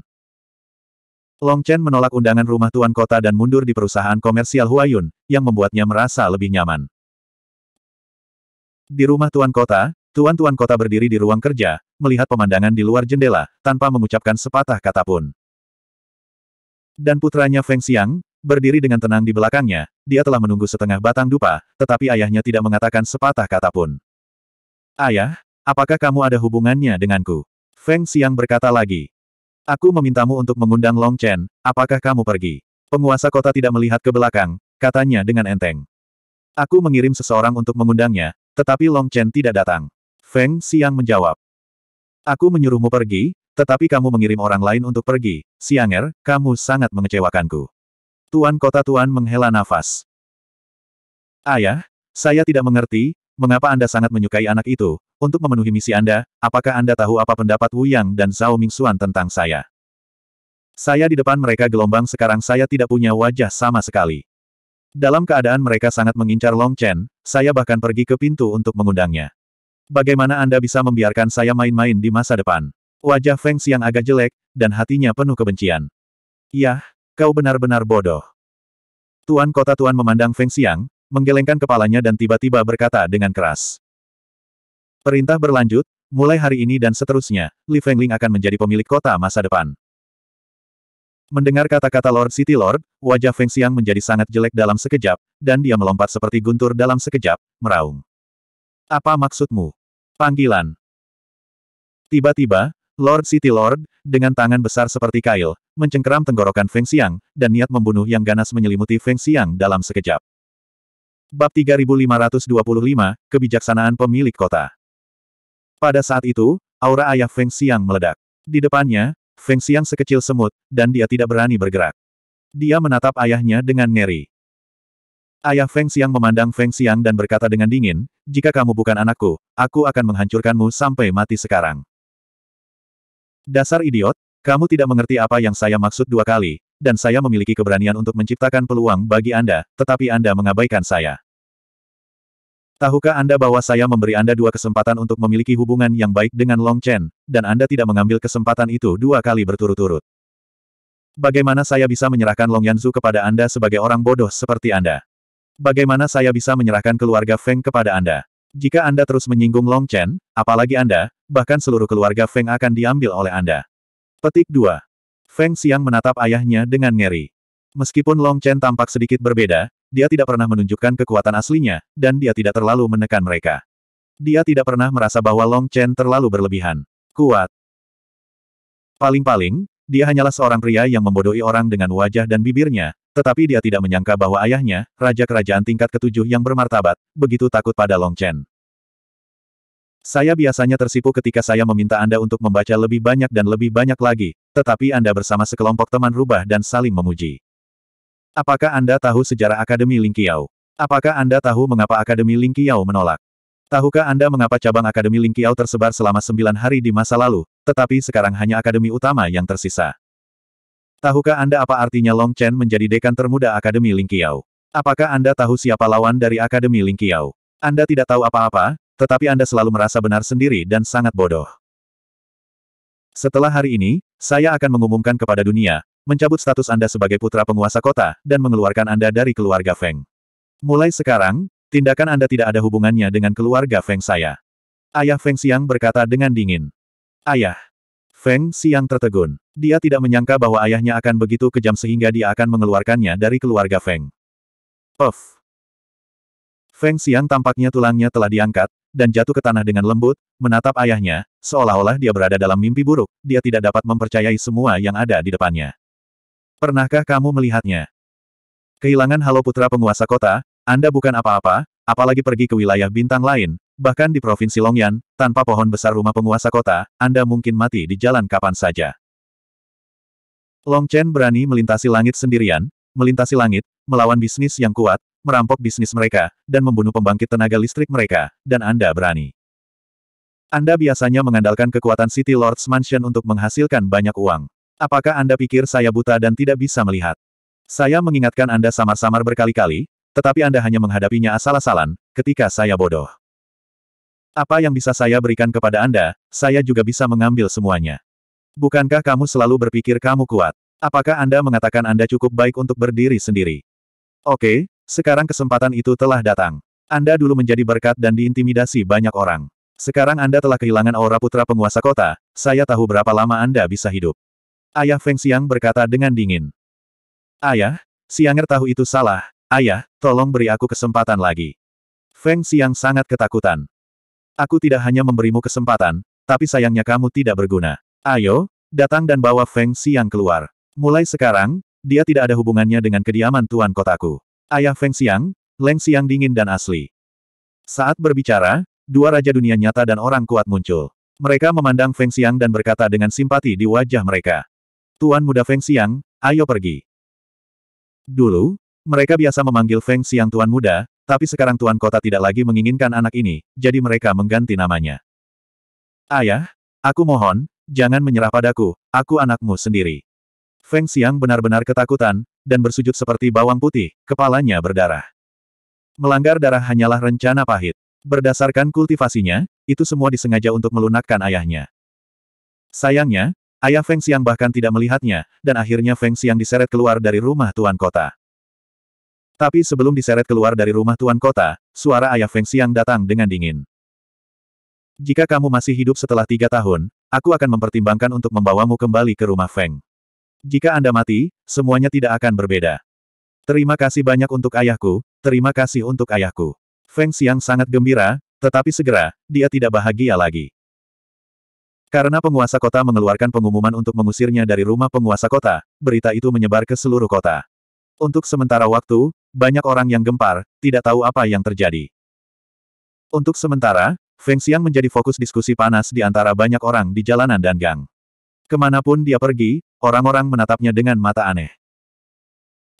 Long Chen menolak undangan rumah tuan kota dan mundur di perusahaan komersial Huayun, yang membuatnya merasa lebih nyaman. Di rumah tuan kota, Tuan-tuan kota berdiri di ruang kerja, melihat pemandangan di luar jendela, tanpa mengucapkan sepatah kata pun. Dan putranya Feng Xiang, berdiri dengan tenang di belakangnya, dia telah menunggu setengah batang dupa, tetapi ayahnya tidak mengatakan sepatah kata pun. Ayah, apakah kamu ada hubungannya denganku? Feng Xiang berkata lagi. Aku memintamu untuk mengundang Long Chen, apakah kamu pergi? Penguasa kota tidak melihat ke belakang, katanya dengan enteng. Aku mengirim seseorang untuk mengundangnya, tetapi Long Chen tidak datang. Feng Xiang menjawab. Aku menyuruhmu pergi, tetapi kamu mengirim orang lain untuk pergi. Sianger, kamu sangat mengecewakanku. Tuan kota tuan menghela nafas. Ayah, saya tidak mengerti, mengapa Anda sangat menyukai anak itu. Untuk memenuhi misi Anda, apakah Anda tahu apa pendapat Wu Yang dan Zhao Mingxuan tentang saya? Saya di depan mereka gelombang sekarang saya tidak punya wajah sama sekali. Dalam keadaan mereka sangat mengincar Long Chen, saya bahkan pergi ke pintu untuk mengundangnya. Bagaimana Anda bisa membiarkan saya main-main di masa depan? Wajah Feng Xiang agak jelek, dan hatinya penuh kebencian. Yah, kau benar-benar bodoh. Tuan kota tuan memandang Feng Xiang, menggelengkan kepalanya dan tiba-tiba berkata dengan keras. Perintah berlanjut, mulai hari ini dan seterusnya, Li Fengling akan menjadi pemilik kota masa depan. Mendengar kata-kata Lord City Lord, wajah Feng Xiang menjadi sangat jelek dalam sekejap, dan dia melompat seperti guntur dalam sekejap, meraung. Apa maksudmu? Panggilan. Tiba-tiba, Lord City Lord, dengan tangan besar seperti kail, mencengkeram tenggorokan Feng Xiang, dan niat membunuh yang ganas menyelimuti Feng Xiang dalam sekejap. Bab 3525, Kebijaksanaan Pemilik Kota Pada saat itu, aura ayah Feng Xiang meledak. Di depannya, Feng Xiang sekecil semut, dan dia tidak berani bergerak. Dia menatap ayahnya dengan ngeri. Ayah Feng Xiang memandang Feng Xiang dan berkata dengan dingin, jika kamu bukan anakku, aku akan menghancurkanmu sampai mati sekarang. Dasar idiot, kamu tidak mengerti apa yang saya maksud dua kali, dan saya memiliki keberanian untuk menciptakan peluang bagi Anda, tetapi Anda mengabaikan saya. Tahukah Anda bahwa saya memberi Anda dua kesempatan untuk memiliki hubungan yang baik dengan Long Chen, dan Anda tidak mengambil kesempatan itu dua kali berturut-turut? Bagaimana saya bisa menyerahkan Long Yanzu kepada Anda sebagai orang bodoh seperti Anda? Bagaimana saya bisa menyerahkan keluarga Feng kepada Anda? Jika Anda terus menyinggung Long Chen, apalagi Anda, bahkan seluruh keluarga Feng akan diambil oleh Anda. Petik 2. Feng Siang menatap ayahnya dengan ngeri. Meskipun Long Chen tampak sedikit berbeda, dia tidak pernah menunjukkan kekuatan aslinya, dan dia tidak terlalu menekan mereka. Dia tidak pernah merasa bahwa Long Chen terlalu berlebihan. Kuat. Paling-paling, dia hanyalah seorang pria yang membodohi orang dengan wajah dan bibirnya, tetapi dia tidak menyangka bahwa ayahnya, Raja Kerajaan tingkat ketujuh yang bermartabat, begitu takut pada Long Chen. Saya biasanya tersipu ketika saya meminta Anda untuk membaca lebih banyak dan lebih banyak lagi, tetapi Anda bersama sekelompok teman rubah dan saling memuji. Apakah Anda tahu sejarah Akademi Lingqiao? Apakah Anda tahu mengapa Akademi Lingqiao menolak? Tahukah Anda mengapa cabang Akademi Lingqiao tersebar selama sembilan hari di masa lalu, tetapi sekarang hanya Akademi Utama yang tersisa? Tahukah Anda apa artinya Long Chen menjadi dekan termuda Akademi Lingqiao? Apakah Anda tahu siapa lawan dari Akademi Lingqiao? Anda tidak tahu apa-apa, tetapi Anda selalu merasa benar sendiri dan sangat bodoh. Setelah hari ini, saya akan mengumumkan kepada dunia, mencabut status Anda sebagai putra penguasa kota, dan mengeluarkan Anda dari keluarga Feng. Mulai sekarang, tindakan Anda tidak ada hubungannya dengan keluarga Feng saya. Ayah Feng Xiang berkata dengan dingin. Ayah, Feng Xiang tertegun. Dia tidak menyangka bahwa ayahnya akan begitu kejam sehingga dia akan mengeluarkannya dari keluarga Feng. Of. Feng Xiang tampaknya tulangnya telah diangkat, dan jatuh ke tanah dengan lembut, menatap ayahnya, seolah-olah dia berada dalam mimpi buruk, dia tidak dapat mempercayai semua yang ada di depannya. Pernahkah kamu melihatnya? Kehilangan halo putra penguasa kota, Anda bukan apa-apa, apalagi pergi ke wilayah bintang lain, Bahkan di Provinsi Longyan, tanpa pohon besar rumah penguasa kota, Anda mungkin mati di jalan kapan saja. Long Chen berani melintasi langit sendirian, melintasi langit, melawan bisnis yang kuat, merampok bisnis mereka, dan membunuh pembangkit tenaga listrik mereka, dan Anda berani. Anda biasanya mengandalkan kekuatan City Lord's Mansion untuk menghasilkan banyak uang. Apakah Anda pikir saya buta dan tidak bisa melihat? Saya mengingatkan Anda samar-samar berkali-kali, tetapi Anda hanya menghadapinya asal-asalan, ketika saya bodoh. Apa yang bisa saya berikan kepada Anda, saya juga bisa mengambil semuanya. Bukankah kamu selalu berpikir kamu kuat? Apakah Anda mengatakan Anda cukup baik untuk berdiri sendiri? Oke, sekarang kesempatan itu telah datang. Anda dulu menjadi berkat dan diintimidasi banyak orang. Sekarang Anda telah kehilangan aura putra penguasa kota, saya tahu berapa lama Anda bisa hidup. Ayah Feng Xiang berkata dengan dingin. Ayah, Xianger tahu itu salah, ayah, tolong beri aku kesempatan lagi. Feng Xiang sangat ketakutan. Aku tidak hanya memberimu kesempatan, tapi sayangnya kamu tidak berguna. Ayo, datang dan bawa Feng Xiang keluar. Mulai sekarang, dia tidak ada hubungannya dengan kediaman tuan kotaku. Ayah Feng Xiang, Leng Xiang dingin dan asli. Saat berbicara, dua raja dunia nyata dan orang kuat muncul. Mereka memandang Feng Xiang dan berkata dengan simpati di wajah mereka. Tuan muda Feng Xiang, ayo pergi. Dulu, mereka biasa memanggil Feng Xiang Tuan Muda, tapi sekarang Tuan Kota tidak lagi menginginkan anak ini, jadi mereka mengganti namanya. Ayah, aku mohon, jangan menyerah padaku, aku anakmu sendiri. Feng Xiang benar-benar ketakutan, dan bersujud seperti bawang putih, kepalanya berdarah. Melanggar darah hanyalah rencana pahit. Berdasarkan kultivasinya, itu semua disengaja untuk melunakkan ayahnya. Sayangnya, ayah Feng Xiang bahkan tidak melihatnya, dan akhirnya Feng Xiang diseret keluar dari rumah Tuan Kota. Tapi sebelum diseret keluar dari rumah tuan kota, suara ayah Feng Xiang datang dengan dingin. Jika kamu masih hidup setelah tiga tahun, aku akan mempertimbangkan untuk membawamu kembali ke rumah Feng. Jika Anda mati, semuanya tidak akan berbeda. Terima kasih banyak untuk ayahku, terima kasih untuk ayahku. Feng Xiang sangat gembira, tetapi segera, dia tidak bahagia lagi. Karena penguasa kota mengeluarkan pengumuman untuk mengusirnya dari rumah penguasa kota, berita itu menyebar ke seluruh kota. Untuk sementara waktu, banyak orang yang gempar, tidak tahu apa yang terjadi. Untuk sementara, Feng Xiang menjadi fokus diskusi panas di antara banyak orang di jalanan dan gang. Kemanapun dia pergi, orang-orang menatapnya dengan mata aneh.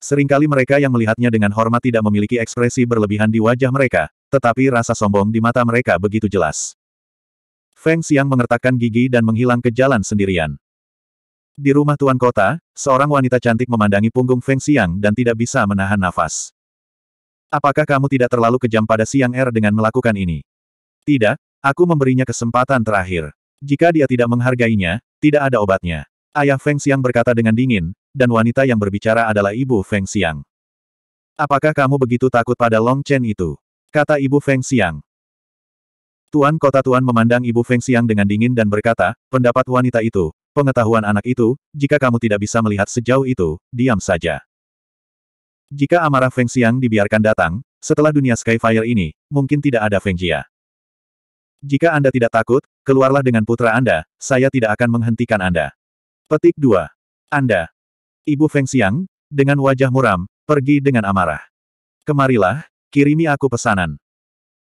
Seringkali mereka yang melihatnya dengan hormat tidak memiliki ekspresi berlebihan di wajah mereka, tetapi rasa sombong di mata mereka begitu jelas. Feng Xiang mengertakkan gigi dan menghilang ke jalan sendirian. Di rumah tuan kota, seorang wanita cantik memandangi punggung Feng Xiang dan tidak bisa menahan nafas. Apakah kamu tidak terlalu kejam pada Siang Er dengan melakukan ini? Tidak, aku memberinya kesempatan terakhir. Jika dia tidak menghargainya, tidak ada obatnya. Ayah Feng Xiang berkata dengan dingin, dan wanita yang berbicara adalah ibu Feng Xiang. Apakah kamu begitu takut pada Long Chen itu? Kata ibu Feng Xiang. Tuan kota tuan memandang ibu Feng Xiang dengan dingin dan berkata, pendapat wanita itu, pengetahuan anak itu, jika kamu tidak bisa melihat sejauh itu, diam saja. Jika amarah Feng Xiang dibiarkan datang, setelah dunia Skyfire ini, mungkin tidak ada Feng Jia. Jika Anda tidak takut, keluarlah dengan putra Anda, saya tidak akan menghentikan Anda. Petik 2. Anda. Ibu Feng Xiang, dengan wajah muram, pergi dengan amarah. Kemarilah, kirimi aku pesanan.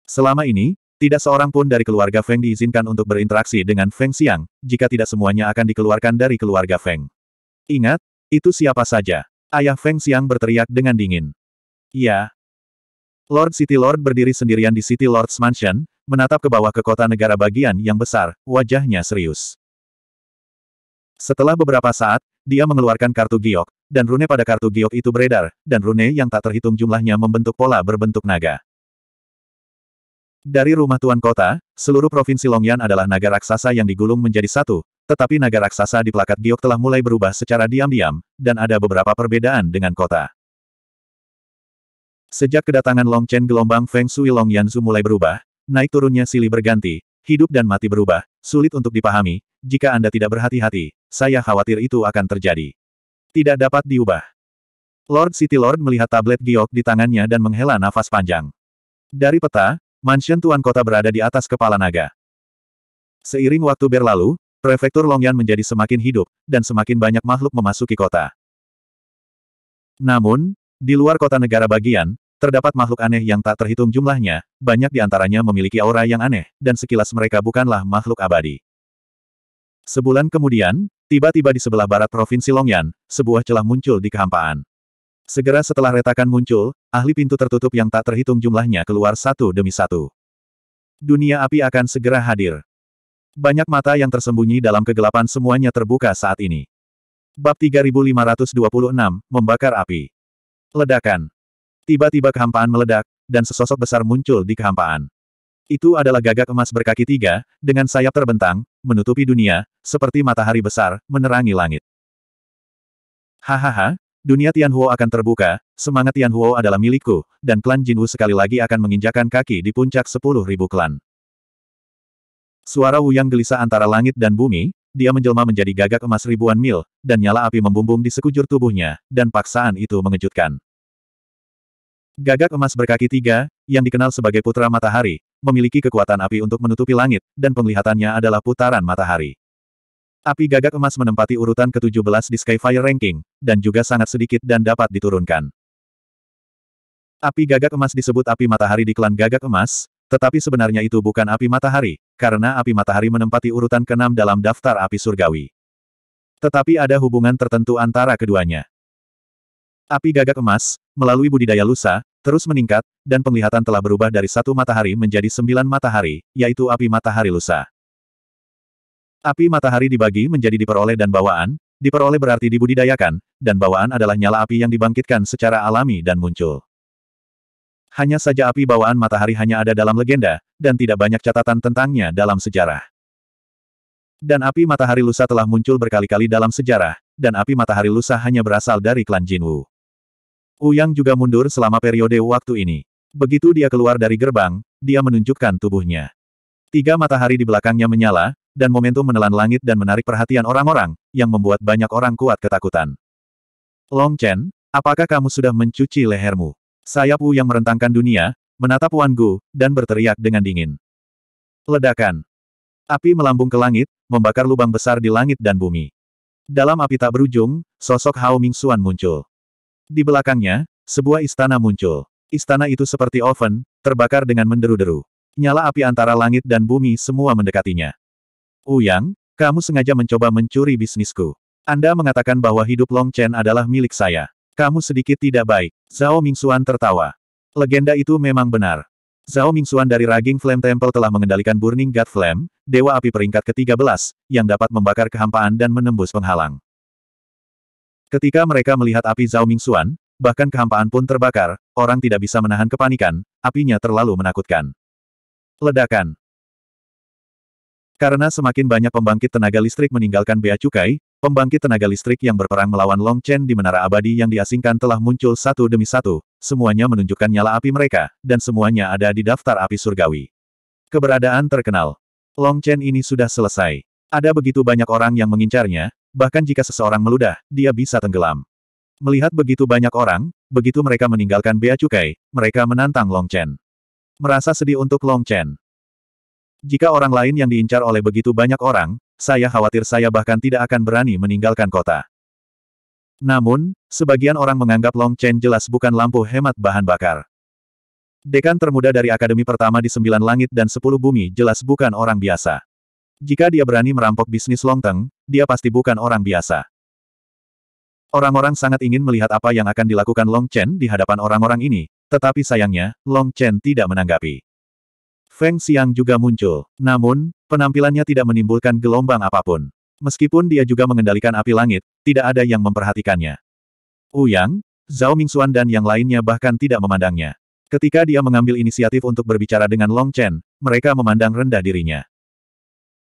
Selama ini, tidak seorang pun dari keluarga Feng diizinkan untuk berinteraksi dengan Feng Xiang, jika tidak semuanya akan dikeluarkan dari keluarga Feng. Ingat, itu siapa saja. Ayah Feng Xiang berteriak dengan dingin. Ya. Lord City Lord berdiri sendirian di City Lord's Mansion, menatap ke bawah ke kota negara bagian yang besar, wajahnya serius. Setelah beberapa saat, dia mengeluarkan kartu giok, dan rune pada kartu giok itu beredar, dan rune yang tak terhitung jumlahnya membentuk pola berbentuk naga. Dari rumah tuan kota, seluruh provinsi Longyan adalah naga raksasa yang digulung menjadi satu, tetapi naga raksasa di pelakat giok telah mulai berubah secara diam-diam, dan ada beberapa perbedaan dengan kota. Sejak kedatangan Long Chen gelombang Feng Shui Long Yanzu mulai berubah, naik turunnya sili berganti, hidup dan mati berubah, sulit untuk dipahami, jika Anda tidak berhati-hati, saya khawatir itu akan terjadi. Tidak dapat diubah. Lord City Lord melihat tablet giok di tangannya dan menghela nafas panjang. Dari peta, Mansion Tuan Kota berada di atas kepala naga. Seiring waktu berlalu, prefektur Longyan menjadi semakin hidup, dan semakin banyak makhluk memasuki kota. Namun, di luar kota negara bagian, terdapat makhluk aneh yang tak terhitung jumlahnya, banyak di antaranya memiliki aura yang aneh, dan sekilas mereka bukanlah makhluk abadi. Sebulan kemudian, tiba-tiba di sebelah barat Provinsi Longyan, sebuah celah muncul di kehampaan. Segera setelah retakan muncul, ahli pintu tertutup yang tak terhitung jumlahnya keluar satu demi satu. Dunia api akan segera hadir. Banyak mata yang tersembunyi dalam kegelapan semuanya terbuka saat ini. Bab 3526, Membakar Api. Ledakan. Tiba-tiba kehampaan meledak, dan sesosok besar muncul di kehampaan. Itu adalah gagak emas berkaki tiga, dengan sayap terbentang, menutupi dunia, seperti matahari besar, menerangi langit. Hahaha, Dunia Tianhuo akan terbuka, semangat Tianhuo adalah milikku, dan klan Jinwu sekali lagi akan menginjakan kaki di puncak sepuluh ribu klan. Suara Wu Yang gelisah antara langit dan bumi, dia menjelma menjadi gagak emas ribuan mil, dan nyala api membumbung di sekujur tubuhnya, dan paksaan itu mengejutkan. Gagak emas berkaki tiga, yang dikenal sebagai putra matahari, memiliki kekuatan api untuk menutupi langit, dan penglihatannya adalah putaran matahari. Api gagak emas menempati urutan ke-17 di Skyfire Ranking, dan juga sangat sedikit dan dapat diturunkan. Api gagak emas disebut api matahari di klan gagak emas, tetapi sebenarnya itu bukan api matahari, karena api matahari menempati urutan ke-6 dalam daftar api surgawi. Tetapi ada hubungan tertentu antara keduanya. Api gagak emas, melalui budidaya lusa, terus meningkat, dan penglihatan telah berubah dari satu matahari menjadi sembilan matahari, yaitu api matahari lusa. Api matahari dibagi menjadi diperoleh dan bawaan, diperoleh berarti dibudidayakan, dan bawaan adalah nyala api yang dibangkitkan secara alami dan muncul. Hanya saja api bawaan matahari hanya ada dalam legenda, dan tidak banyak catatan tentangnya dalam sejarah. Dan api matahari lusa telah muncul berkali-kali dalam sejarah, dan api matahari lusa hanya berasal dari klan Jinwu. Uyang juga mundur selama periode waktu ini. Begitu dia keluar dari gerbang, dia menunjukkan tubuhnya. Tiga matahari di belakangnya menyala, dan momentum menelan langit dan menarik perhatian orang-orang, yang membuat banyak orang kuat ketakutan. Long Chen, apakah kamu sudah mencuci lehermu? Sayap Wu yang merentangkan dunia, menatap Wan Gu, dan berteriak dengan dingin. Ledakan. Api melambung ke langit, membakar lubang besar di langit dan bumi. Dalam api tak berujung, sosok Hao Ming Xuan muncul. Di belakangnya, sebuah istana muncul. Istana itu seperti oven, terbakar dengan menderu-deru. Nyala api antara langit dan bumi semua mendekatinya. Uyang, kamu sengaja mencoba mencuri bisnisku. Anda mengatakan bahwa hidup Long Chen adalah milik saya. Kamu sedikit tidak baik. Zhao Mingxuan tertawa. Legenda itu memang benar. Zhao Mingxuan dari Raging Flame Temple telah mengendalikan Burning God Flame, dewa api peringkat ke-13, yang dapat membakar kehampaan dan menembus penghalang. Ketika mereka melihat api Zhao Mingxuan, bahkan kehampaan pun terbakar, orang tidak bisa menahan kepanikan, apinya terlalu menakutkan. Ledakan. Karena semakin banyak pembangkit tenaga listrik meninggalkan bea cukai, pembangkit tenaga listrik yang berperang melawan Long Chen di Menara Abadi yang diasingkan telah muncul satu demi satu, semuanya menunjukkan nyala api mereka, dan semuanya ada di daftar api surgawi. Keberadaan terkenal. Long Chen ini sudah selesai. Ada begitu banyak orang yang mengincarnya, bahkan jika seseorang meludah, dia bisa tenggelam. Melihat begitu banyak orang, begitu mereka meninggalkan bea cukai, mereka menantang Long Chen. Merasa sedih untuk Long Chen. Jika orang lain yang diincar oleh begitu banyak orang, saya khawatir saya bahkan tidak akan berani meninggalkan kota. Namun, sebagian orang menganggap Long Chen jelas bukan lampu hemat bahan bakar. Dekan termuda dari Akademi Pertama di Sembilan Langit dan Sepuluh Bumi jelas bukan orang biasa. Jika dia berani merampok bisnis Long Teng, dia pasti bukan orang biasa. Orang-orang sangat ingin melihat apa yang akan dilakukan Long Chen di hadapan orang-orang ini, tetapi sayangnya, Long Chen tidak menanggapi. Feng Xiang juga muncul. Namun, penampilannya tidak menimbulkan gelombang apapun. Meskipun dia juga mengendalikan api langit, tidak ada yang memperhatikannya. Uyang, Zhao Mingxuan dan yang lainnya bahkan tidak memandangnya. Ketika dia mengambil inisiatif untuk berbicara dengan Long Chen, mereka memandang rendah dirinya.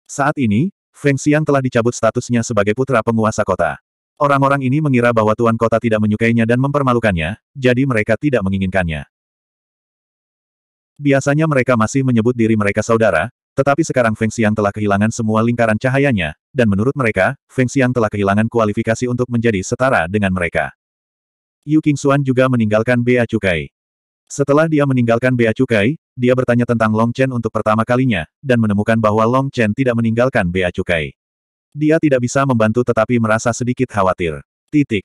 Saat ini, Feng Xiang telah dicabut statusnya sebagai putra penguasa kota. Orang-orang ini mengira bahwa tuan kota tidak menyukainya dan mempermalukannya, jadi mereka tidak menginginkannya. Biasanya mereka masih menyebut diri mereka saudara, tetapi sekarang Feng Xiang telah kehilangan semua lingkaran cahayanya, dan menurut mereka, Feng Xiang telah kehilangan kualifikasi untuk menjadi setara dengan mereka. Yu King Xuan juga meninggalkan Bea Cukai. Setelah dia meninggalkan Bea Cukai, dia bertanya tentang Long Chen untuk pertama kalinya, dan menemukan bahwa Long Chen tidak meninggalkan Bea Cukai. Dia tidak bisa membantu tetapi merasa sedikit khawatir. Titik.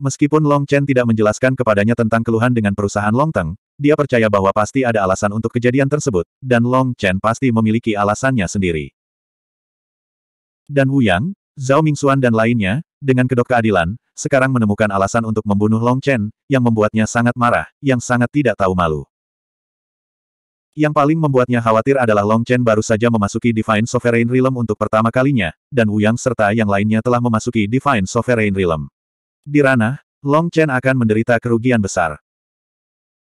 Meskipun Long Chen tidak menjelaskan kepadanya tentang keluhan dengan perusahaan Long Teng, dia percaya bahwa pasti ada alasan untuk kejadian tersebut, dan Long Chen pasti memiliki alasannya sendiri. Dan Wu Yang, Zhao Mingxuan dan lainnya, dengan kedok keadilan, sekarang menemukan alasan untuk membunuh Long Chen, yang membuatnya sangat marah, yang sangat tidak tahu malu. Yang paling membuatnya khawatir adalah Long Chen baru saja memasuki Divine Sovereign Realm untuk pertama kalinya, dan Wu Yang serta yang lainnya telah memasuki Divine Sovereign Realm. Di ranah, Long Chen akan menderita kerugian besar.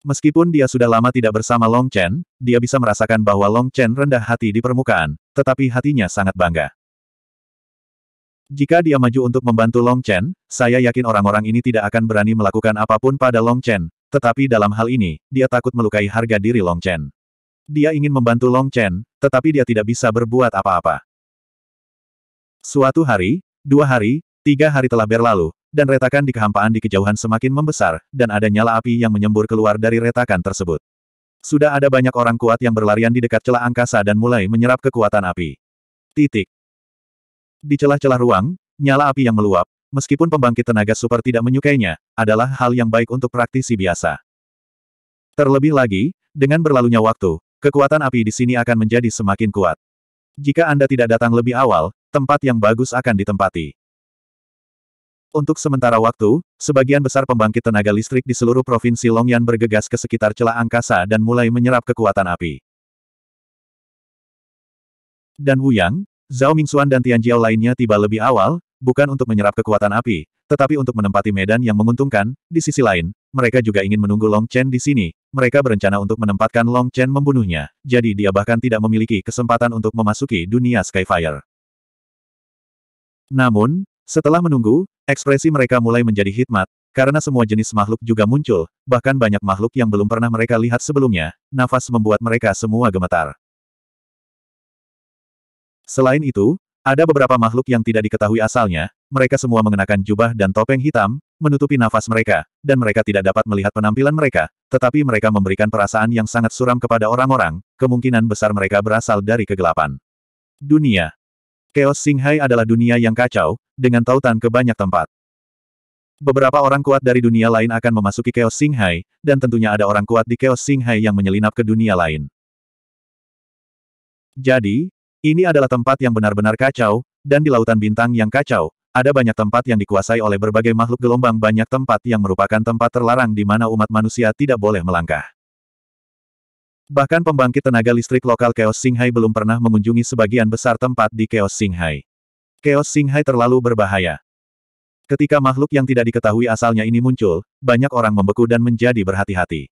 Meskipun dia sudah lama tidak bersama Long Chen, dia bisa merasakan bahwa Long Chen rendah hati di permukaan, tetapi hatinya sangat bangga. Jika dia maju untuk membantu Long Chen, saya yakin orang-orang ini tidak akan berani melakukan apapun pada Long Chen, tetapi dalam hal ini, dia takut melukai harga diri Long Chen. Dia ingin membantu Long Chen, tetapi dia tidak bisa berbuat apa-apa. Suatu hari, dua hari, tiga hari telah berlalu, dan retakan di kehampaan di kejauhan semakin membesar, dan ada nyala api yang menyembur keluar dari retakan tersebut. Sudah ada banyak orang kuat yang berlarian di dekat celah angkasa dan mulai menyerap kekuatan api. Titik. Di celah-celah ruang, nyala api yang meluap, meskipun pembangkit tenaga super tidak menyukainya, adalah hal yang baik untuk praktisi biasa. Terlebih lagi, dengan berlalunya waktu, kekuatan api di sini akan menjadi semakin kuat. Jika Anda tidak datang lebih awal, tempat yang bagus akan ditempati. Untuk sementara waktu, sebagian besar pembangkit tenaga listrik di seluruh provinsi Longyan bergegas ke sekitar celah angkasa dan mulai menyerap kekuatan api. Dan Wu Yang, Zhao Mingxuan dan Tian Jiao lainnya tiba lebih awal, bukan untuk menyerap kekuatan api, tetapi untuk menempati medan yang menguntungkan. Di sisi lain, mereka juga ingin menunggu Long Chen di sini. Mereka berencana untuk menempatkan Long Chen membunuhnya, jadi dia bahkan tidak memiliki kesempatan untuk memasuki dunia Skyfire. Namun, setelah menunggu, Ekspresi mereka mulai menjadi hikmat, karena semua jenis makhluk juga muncul, bahkan banyak makhluk yang belum pernah mereka lihat sebelumnya, nafas membuat mereka semua gemetar. Selain itu, ada beberapa makhluk yang tidak diketahui asalnya, mereka semua mengenakan jubah dan topeng hitam, menutupi nafas mereka, dan mereka tidak dapat melihat penampilan mereka, tetapi mereka memberikan perasaan yang sangat suram kepada orang-orang, kemungkinan besar mereka berasal dari kegelapan. Dunia Chaos Singhai adalah dunia yang kacau, dengan tautan ke banyak tempat. Beberapa orang kuat dari dunia lain akan memasuki Chaos Singhai, dan tentunya ada orang kuat di Chaos Singhai yang menyelinap ke dunia lain. Jadi, ini adalah tempat yang benar-benar kacau, dan di Lautan Bintang yang kacau, ada banyak tempat yang dikuasai oleh berbagai makhluk gelombang banyak tempat yang merupakan tempat terlarang di mana umat manusia tidak boleh melangkah. Bahkan pembangkit tenaga listrik lokal Chaos Singhai belum pernah mengunjungi sebagian besar tempat di Chaos Singhai. Chaos Singhai terlalu berbahaya. Ketika makhluk yang tidak diketahui asalnya ini muncul, banyak orang membeku dan menjadi berhati-hati.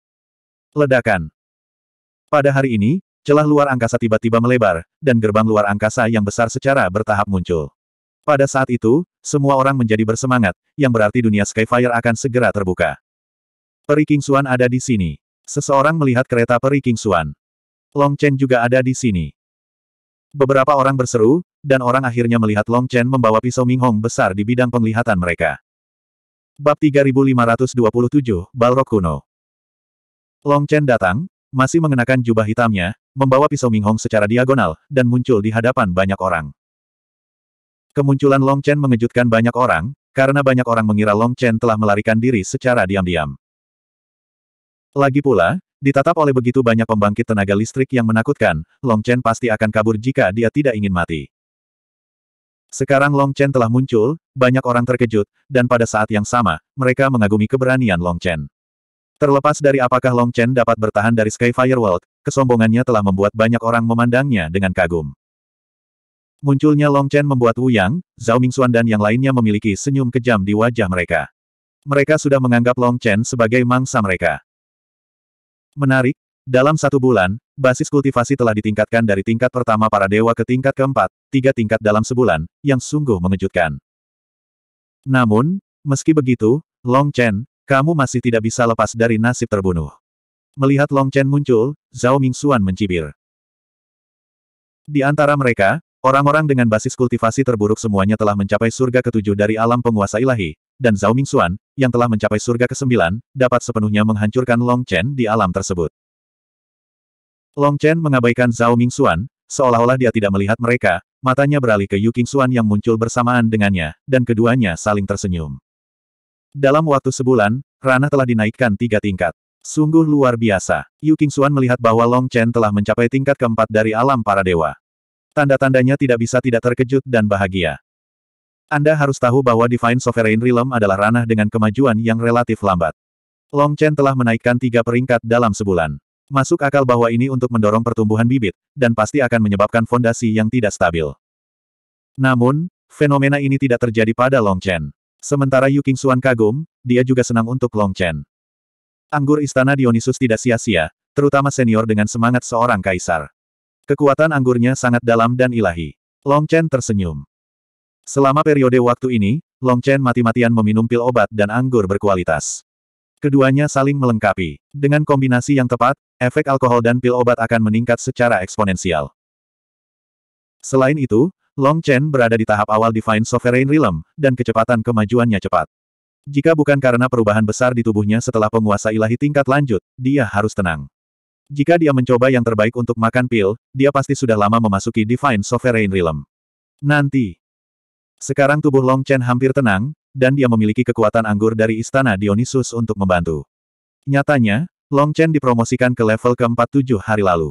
Ledakan. Pada hari ini, celah luar angkasa tiba-tiba melebar, dan gerbang luar angkasa yang besar secara bertahap muncul. Pada saat itu, semua orang menjadi bersemangat, yang berarti dunia Skyfire akan segera terbuka. Peri Kingsuan ada di sini. Seseorang melihat kereta peri King Suan. Long Chen juga ada di sini. Beberapa orang berseru, dan orang akhirnya melihat Long Chen membawa pisau Ming Hong besar di bidang penglihatan mereka. Bab 3527, Balrog Kuno Long Chen datang, masih mengenakan jubah hitamnya, membawa pisau Ming Hong secara diagonal, dan muncul di hadapan banyak orang. Kemunculan Long Chen mengejutkan banyak orang, karena banyak orang mengira Long Chen telah melarikan diri secara diam-diam. Lagi pula, ditatap oleh begitu banyak pembangkit tenaga listrik yang menakutkan, Long Chen pasti akan kabur jika dia tidak ingin mati. Sekarang Long Chen telah muncul, banyak orang terkejut, dan pada saat yang sama, mereka mengagumi keberanian Long Chen. Terlepas dari apakah Long Chen dapat bertahan dari Skyfire World, kesombongannya telah membuat banyak orang memandangnya dengan kagum. Munculnya Long Chen membuat Wu Yang, Zhao Mingxuan dan yang lainnya memiliki senyum kejam di wajah mereka. Mereka sudah menganggap Long Chen sebagai mangsa mereka. Menarik, dalam satu bulan, basis kultivasi telah ditingkatkan dari tingkat pertama para dewa ke tingkat keempat, tiga tingkat dalam sebulan, yang sungguh mengejutkan. Namun, meski begitu, Long Chen, kamu masih tidak bisa lepas dari nasib terbunuh. Melihat Long Chen muncul, Zhao Mingxuan mencibir. Di antara mereka, orang-orang dengan basis kultivasi terburuk semuanya telah mencapai surga ketujuh dari alam penguasa ilahi, dan Zhao Mingxuan, yang telah mencapai surga ke-9, dapat sepenuhnya menghancurkan Long Chen di alam tersebut. Long Chen mengabaikan Zhao Mingxuan, seolah-olah dia tidak melihat mereka, matanya beralih ke Yu Qingxuan yang muncul bersamaan dengannya, dan keduanya saling tersenyum. Dalam waktu sebulan, Ranah telah dinaikkan tiga tingkat. Sungguh luar biasa. Yu Qingxuan melihat bahwa Long Chen telah mencapai tingkat keempat dari alam para dewa. Tanda-tandanya tidak bisa tidak terkejut dan bahagia. Anda harus tahu bahwa Divine Sovereign Realm adalah ranah dengan kemajuan yang relatif lambat. Long Chen telah menaikkan tiga peringkat dalam sebulan. Masuk akal bahwa ini untuk mendorong pertumbuhan bibit, dan pasti akan menyebabkan fondasi yang tidak stabil. Namun, fenomena ini tidak terjadi pada Long Chen. Sementara Yu Xuan kagum, dia juga senang untuk Long Chen. Anggur istana Dionysus tidak sia-sia, terutama senior dengan semangat seorang kaisar. Kekuatan anggurnya sangat dalam dan ilahi. Long Chen tersenyum. Selama periode waktu ini, Long Chen mati-matian meminum pil obat dan anggur berkualitas. Keduanya saling melengkapi. Dengan kombinasi yang tepat, efek alkohol dan pil obat akan meningkat secara eksponensial. Selain itu, Long Chen berada di tahap awal Divine Sovereign Realm, dan kecepatan kemajuannya cepat. Jika bukan karena perubahan besar di tubuhnya setelah penguasa ilahi tingkat lanjut, dia harus tenang. Jika dia mencoba yang terbaik untuk makan pil, dia pasti sudah lama memasuki Divine Sovereign Realm. Nanti, sekarang tubuh Long Chen hampir tenang, dan dia memiliki kekuatan anggur dari Istana Dionysus untuk membantu. Nyatanya, Long Chen dipromosikan ke level ke-47 hari lalu.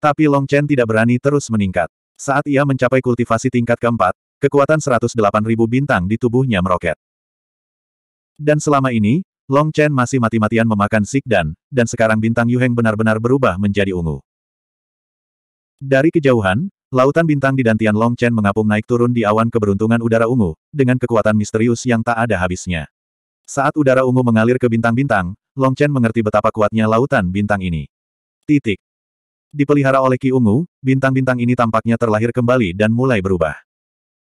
Tapi Long Chen tidak berani terus meningkat. Saat ia mencapai kultivasi tingkat keempat, kekuatan 108.000 bintang di tubuhnya meroket. Dan selama ini, Long Chen masih mati-matian memakan Sikdan, dan sekarang bintang Yuheng benar-benar berubah menjadi ungu. Dari kejauhan, Lautan bintang di Dantian Long Chen mengapung naik turun di awan keberuntungan udara ungu, dengan kekuatan misterius yang tak ada habisnya. Saat udara ungu mengalir ke bintang-bintang, Long Chen mengerti betapa kuatnya lautan bintang ini. Titik. Dipelihara oleh Ki Ungu, bintang-bintang ini tampaknya terlahir kembali dan mulai berubah.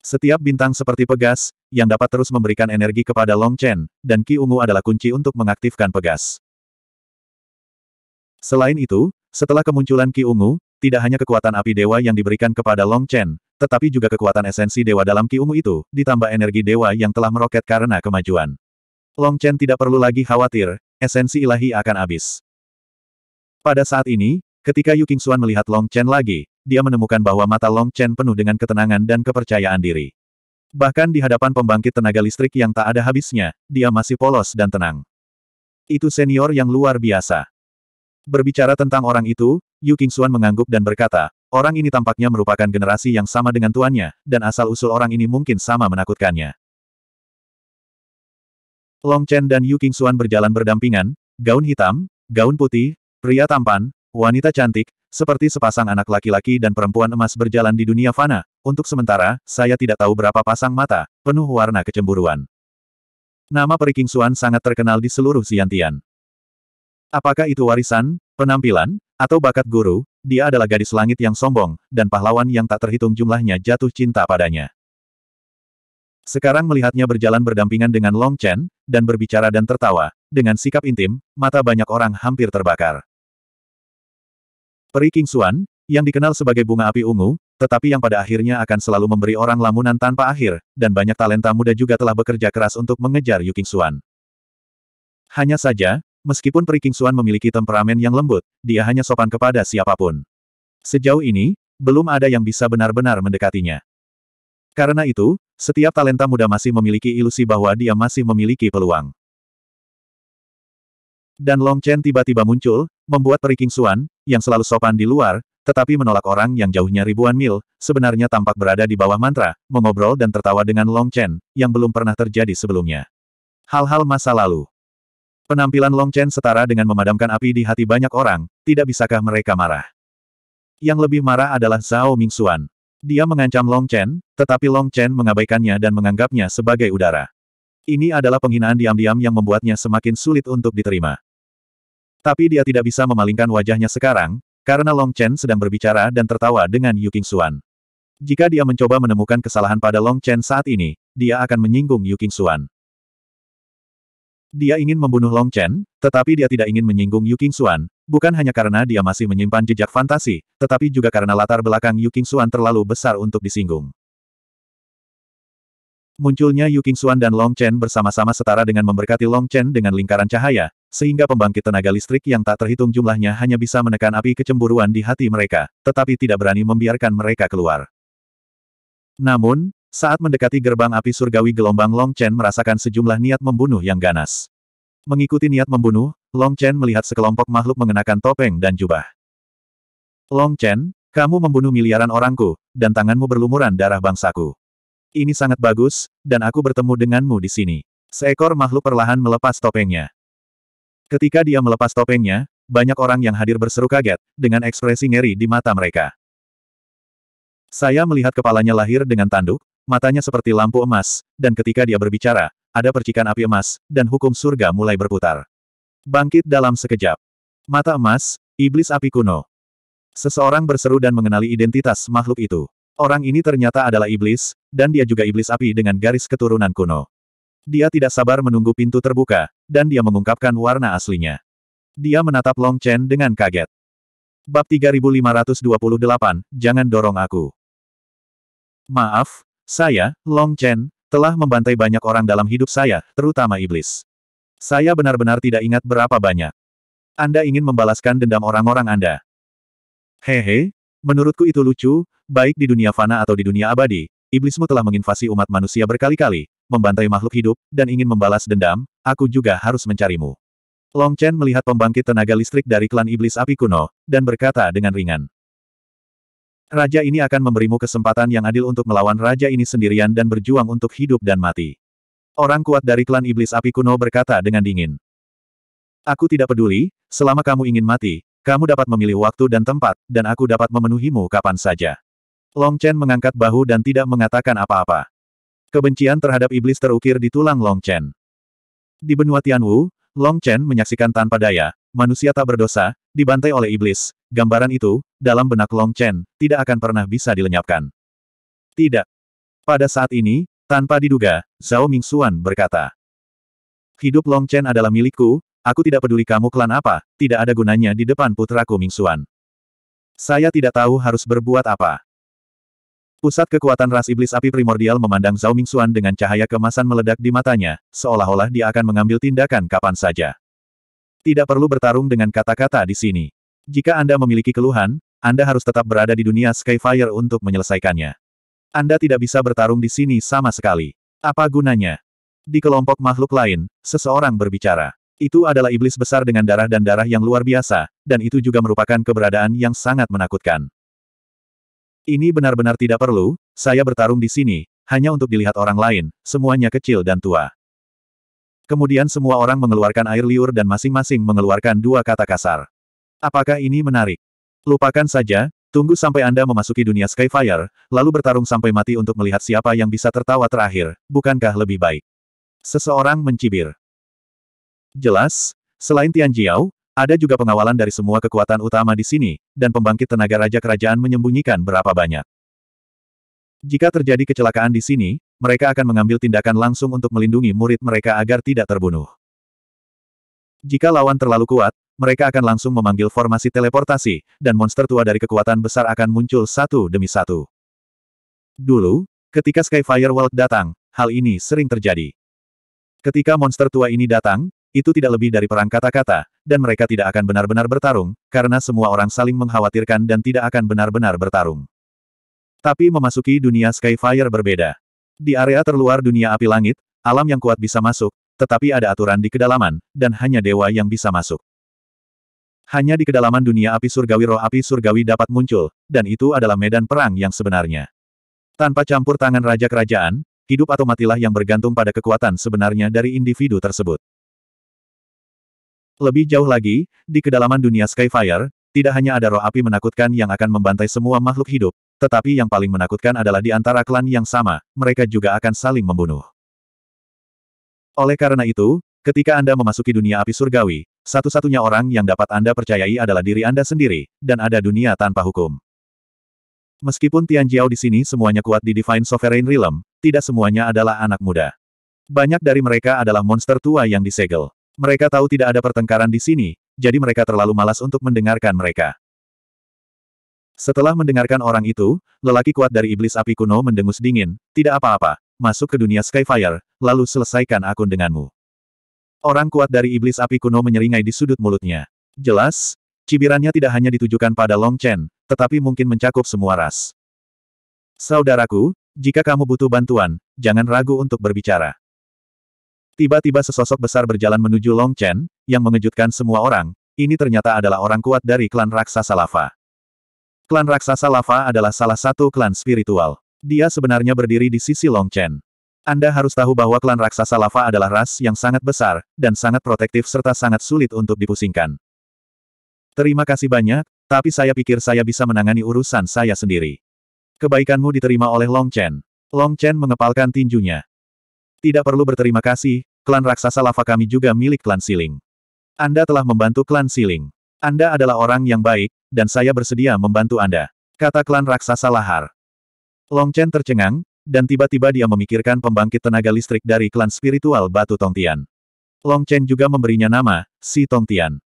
Setiap bintang seperti pegas, yang dapat terus memberikan energi kepada Long Chen, dan Ki Ungu adalah kunci untuk mengaktifkan pegas. Selain itu, setelah kemunculan Ki Ungu, tidak hanya kekuatan api dewa yang diberikan kepada Long Chen, tetapi juga kekuatan esensi dewa dalam Ki Ungu itu, ditambah energi dewa yang telah meroket karena kemajuan. Long Chen tidak perlu lagi khawatir, esensi ilahi akan habis. Pada saat ini, ketika Yu Qingxuan melihat Long Chen lagi, dia menemukan bahwa mata Long Chen penuh dengan ketenangan dan kepercayaan diri. Bahkan di hadapan pembangkit tenaga listrik yang tak ada habisnya, dia masih polos dan tenang. Itu senior yang luar biasa. Berbicara tentang orang itu, Yu Qingxuan mengangguk dan berkata, orang ini tampaknya merupakan generasi yang sama dengan tuannya, dan asal-usul orang ini mungkin sama menakutkannya. Long Chen dan Yu Qingxuan berjalan berdampingan, gaun hitam, gaun putih, pria tampan, wanita cantik, seperti sepasang anak laki-laki dan perempuan emas berjalan di dunia fana. Untuk sementara, saya tidak tahu berapa pasang mata, penuh warna kecemburuan. Nama Peri Qingxuan sangat terkenal di seluruh Xiantian. Apakah itu warisan, penampilan, atau bakat guru, dia adalah gadis langit yang sombong, dan pahlawan yang tak terhitung jumlahnya jatuh cinta padanya. Sekarang melihatnya berjalan berdampingan dengan Long Chen, dan berbicara dan tertawa, dengan sikap intim, mata banyak orang hampir terbakar. Peri King Xuan, yang dikenal sebagai bunga api ungu, tetapi yang pada akhirnya akan selalu memberi orang lamunan tanpa akhir, dan banyak talenta muda juga telah bekerja keras untuk mengejar Yu King Xuan. Hanya saja, Meskipun Peri King Suan memiliki temperamen yang lembut, dia hanya sopan kepada siapapun. Sejauh ini, belum ada yang bisa benar-benar mendekatinya. Karena itu, setiap talenta muda masih memiliki ilusi bahwa dia masih memiliki peluang. Dan Long Chen tiba-tiba muncul, membuat Peri King Suan, yang selalu sopan di luar, tetapi menolak orang yang jauhnya ribuan mil, sebenarnya tampak berada di bawah mantra, mengobrol dan tertawa dengan Long Chen, yang belum pernah terjadi sebelumnya. Hal-hal masa lalu. Penampilan Long Chen setara dengan memadamkan api di hati banyak orang, tidak bisakah mereka marah? Yang lebih marah adalah Zhao Mingxuan. Dia mengancam Long Chen, tetapi Long Chen mengabaikannya dan menganggapnya sebagai udara. Ini adalah penghinaan diam-diam yang membuatnya semakin sulit untuk diterima. Tapi dia tidak bisa memalingkan wajahnya sekarang, karena Long Chen sedang berbicara dan tertawa dengan Yu Qingxuan. Jika dia mencoba menemukan kesalahan pada Long Chen saat ini, dia akan menyinggung Yu Qingxuan. Dia ingin membunuh Long Chen, tetapi dia tidak ingin menyinggung Yu Xuan. bukan hanya karena dia masih menyimpan jejak fantasi, tetapi juga karena latar belakang Yu Xuan terlalu besar untuk disinggung. Munculnya Yu Xuan dan Long Chen bersama-sama setara dengan memberkati Long Chen dengan lingkaran cahaya, sehingga pembangkit tenaga listrik yang tak terhitung jumlahnya hanya bisa menekan api kecemburuan di hati mereka, tetapi tidak berani membiarkan mereka keluar. Namun, saat mendekati gerbang api surgawi gelombang Long Chen merasakan sejumlah niat membunuh yang ganas. Mengikuti niat membunuh, Long Chen melihat sekelompok makhluk mengenakan topeng dan jubah. Long Chen, kamu membunuh miliaran orangku, dan tanganmu berlumuran darah bangsaku. Ini sangat bagus, dan aku bertemu denganmu di sini. Seekor makhluk perlahan melepas topengnya. Ketika dia melepas topengnya, banyak orang yang hadir berseru kaget, dengan ekspresi ngeri di mata mereka. Saya melihat kepalanya lahir dengan tanduk, Matanya seperti lampu emas, dan ketika dia berbicara, ada percikan api emas, dan hukum surga mulai berputar. Bangkit dalam sekejap. Mata emas, iblis api kuno. Seseorang berseru dan mengenali identitas makhluk itu. Orang ini ternyata adalah iblis, dan dia juga iblis api dengan garis keturunan kuno. Dia tidak sabar menunggu pintu terbuka, dan dia mengungkapkan warna aslinya. Dia menatap Long Chen dengan kaget. Bab 3528, Jangan dorong aku. Maaf, saya, Long Chen, telah membantai banyak orang dalam hidup saya, terutama iblis. Saya benar-benar tidak ingat berapa banyak. Anda ingin membalaskan dendam orang-orang Anda. Hehe, menurutku itu lucu, baik di dunia fana atau di dunia abadi, iblismu telah menginvasi umat manusia berkali-kali, membantai makhluk hidup, dan ingin membalas dendam, aku juga harus mencarimu. Long Chen melihat pembangkit tenaga listrik dari klan iblis api kuno, dan berkata dengan ringan. Raja ini akan memberimu kesempatan yang adil untuk melawan raja ini sendirian dan berjuang untuk hidup dan mati. Orang kuat dari klan iblis api kuno berkata dengan dingin. Aku tidak peduli, selama kamu ingin mati, kamu dapat memilih waktu dan tempat, dan aku dapat memenuhimu kapan saja. Long Chen mengangkat bahu dan tidak mengatakan apa-apa. Kebencian terhadap iblis terukir di tulang Long Chen. Di benua Tianwu, Long Chen menyaksikan tanpa daya, manusia tak berdosa, dibantai oleh iblis, gambaran itu, dalam benak Long Chen, tidak akan pernah bisa dilenyapkan. Tidak. Pada saat ini, tanpa diduga, Zhao Mingxuan berkata. Hidup Long Chen adalah milikku, aku tidak peduli kamu klan apa, tidak ada gunanya di depan putraku Mingxuan. Saya tidak tahu harus berbuat apa. Pusat kekuatan ras iblis api primordial memandang Zhao Mingxuan dengan cahaya kemasan meledak di matanya, seolah-olah dia akan mengambil tindakan kapan saja. Tidak perlu bertarung dengan kata-kata di sini. Jika Anda memiliki keluhan, anda harus tetap berada di dunia Skyfire untuk menyelesaikannya. Anda tidak bisa bertarung di sini sama sekali. Apa gunanya? Di kelompok makhluk lain, seseorang berbicara. Itu adalah iblis besar dengan darah dan darah yang luar biasa, dan itu juga merupakan keberadaan yang sangat menakutkan. Ini benar-benar tidak perlu, saya bertarung di sini, hanya untuk dilihat orang lain, semuanya kecil dan tua. Kemudian semua orang mengeluarkan air liur dan masing-masing mengeluarkan dua kata kasar. Apakah ini menarik? Lupakan saja, tunggu sampai Anda memasuki dunia Skyfire, lalu bertarung sampai mati untuk melihat siapa yang bisa tertawa terakhir, bukankah lebih baik? Seseorang mencibir. Jelas, selain Tian Jiao, ada juga pengawalan dari semua kekuatan utama di sini, dan pembangkit tenaga raja kerajaan menyembunyikan berapa banyak. Jika terjadi kecelakaan di sini, mereka akan mengambil tindakan langsung untuk melindungi murid mereka agar tidak terbunuh. Jika lawan terlalu kuat, mereka akan langsung memanggil formasi teleportasi, dan monster tua dari kekuatan besar akan muncul satu demi satu. Dulu, ketika Skyfire World datang, hal ini sering terjadi. Ketika monster tua ini datang, itu tidak lebih dari perang kata-kata, dan mereka tidak akan benar-benar bertarung, karena semua orang saling mengkhawatirkan dan tidak akan benar-benar bertarung. Tapi memasuki dunia Skyfire berbeda. Di area terluar dunia api langit, alam yang kuat bisa masuk, tetapi ada aturan di kedalaman, dan hanya dewa yang bisa masuk. Hanya di kedalaman dunia api surgawi roh api surgawi dapat muncul, dan itu adalah medan perang yang sebenarnya. Tanpa campur tangan raja kerajaan, hidup atau matilah yang bergantung pada kekuatan sebenarnya dari individu tersebut. Lebih jauh lagi, di kedalaman dunia Skyfire, tidak hanya ada roh api menakutkan yang akan membantai semua makhluk hidup, tetapi yang paling menakutkan adalah di antara klan yang sama, mereka juga akan saling membunuh. Oleh karena itu, Ketika Anda memasuki dunia api surgawi, satu-satunya orang yang dapat Anda percayai adalah diri Anda sendiri, dan ada dunia tanpa hukum. Meskipun Tian Jiao di sini semuanya kuat di Divine Sovereign Realm, tidak semuanya adalah anak muda. Banyak dari mereka adalah monster tua yang disegel. Mereka tahu tidak ada pertengkaran di sini, jadi mereka terlalu malas untuk mendengarkan mereka. Setelah mendengarkan orang itu, lelaki kuat dari iblis api kuno mendengus dingin, tidak apa-apa, masuk ke dunia Skyfire, lalu selesaikan akun denganmu. Orang kuat dari iblis api kuno menyeringai di sudut mulutnya. Jelas, cibirannya tidak hanya ditujukan pada Long Chen, tetapi mungkin mencakup semua ras. Saudaraku, jika kamu butuh bantuan, jangan ragu untuk berbicara. Tiba-tiba sesosok besar berjalan menuju Long Chen, yang mengejutkan semua orang, ini ternyata adalah orang kuat dari klan raksasa lava. Klan raksasa lava adalah salah satu klan spiritual. Dia sebenarnya berdiri di sisi Long Chen. Anda harus tahu bahwa klan raksasa lava adalah ras yang sangat besar, dan sangat protektif serta sangat sulit untuk dipusingkan. Terima kasih banyak, tapi saya pikir saya bisa menangani urusan saya sendiri. Kebaikanmu diterima oleh Long Chen. Long Chen mengepalkan tinjunya. Tidak perlu berterima kasih, klan raksasa lava kami juga milik klan Siling. Anda telah membantu klan Siling. Anda adalah orang yang baik, dan saya bersedia membantu Anda. Kata klan raksasa lahar. Long Chen tercengang, dan tiba-tiba dia memikirkan pembangkit tenaga listrik dari klan spiritual Batu Tongtian. Long Chen juga memberinya nama, Si Tongtian.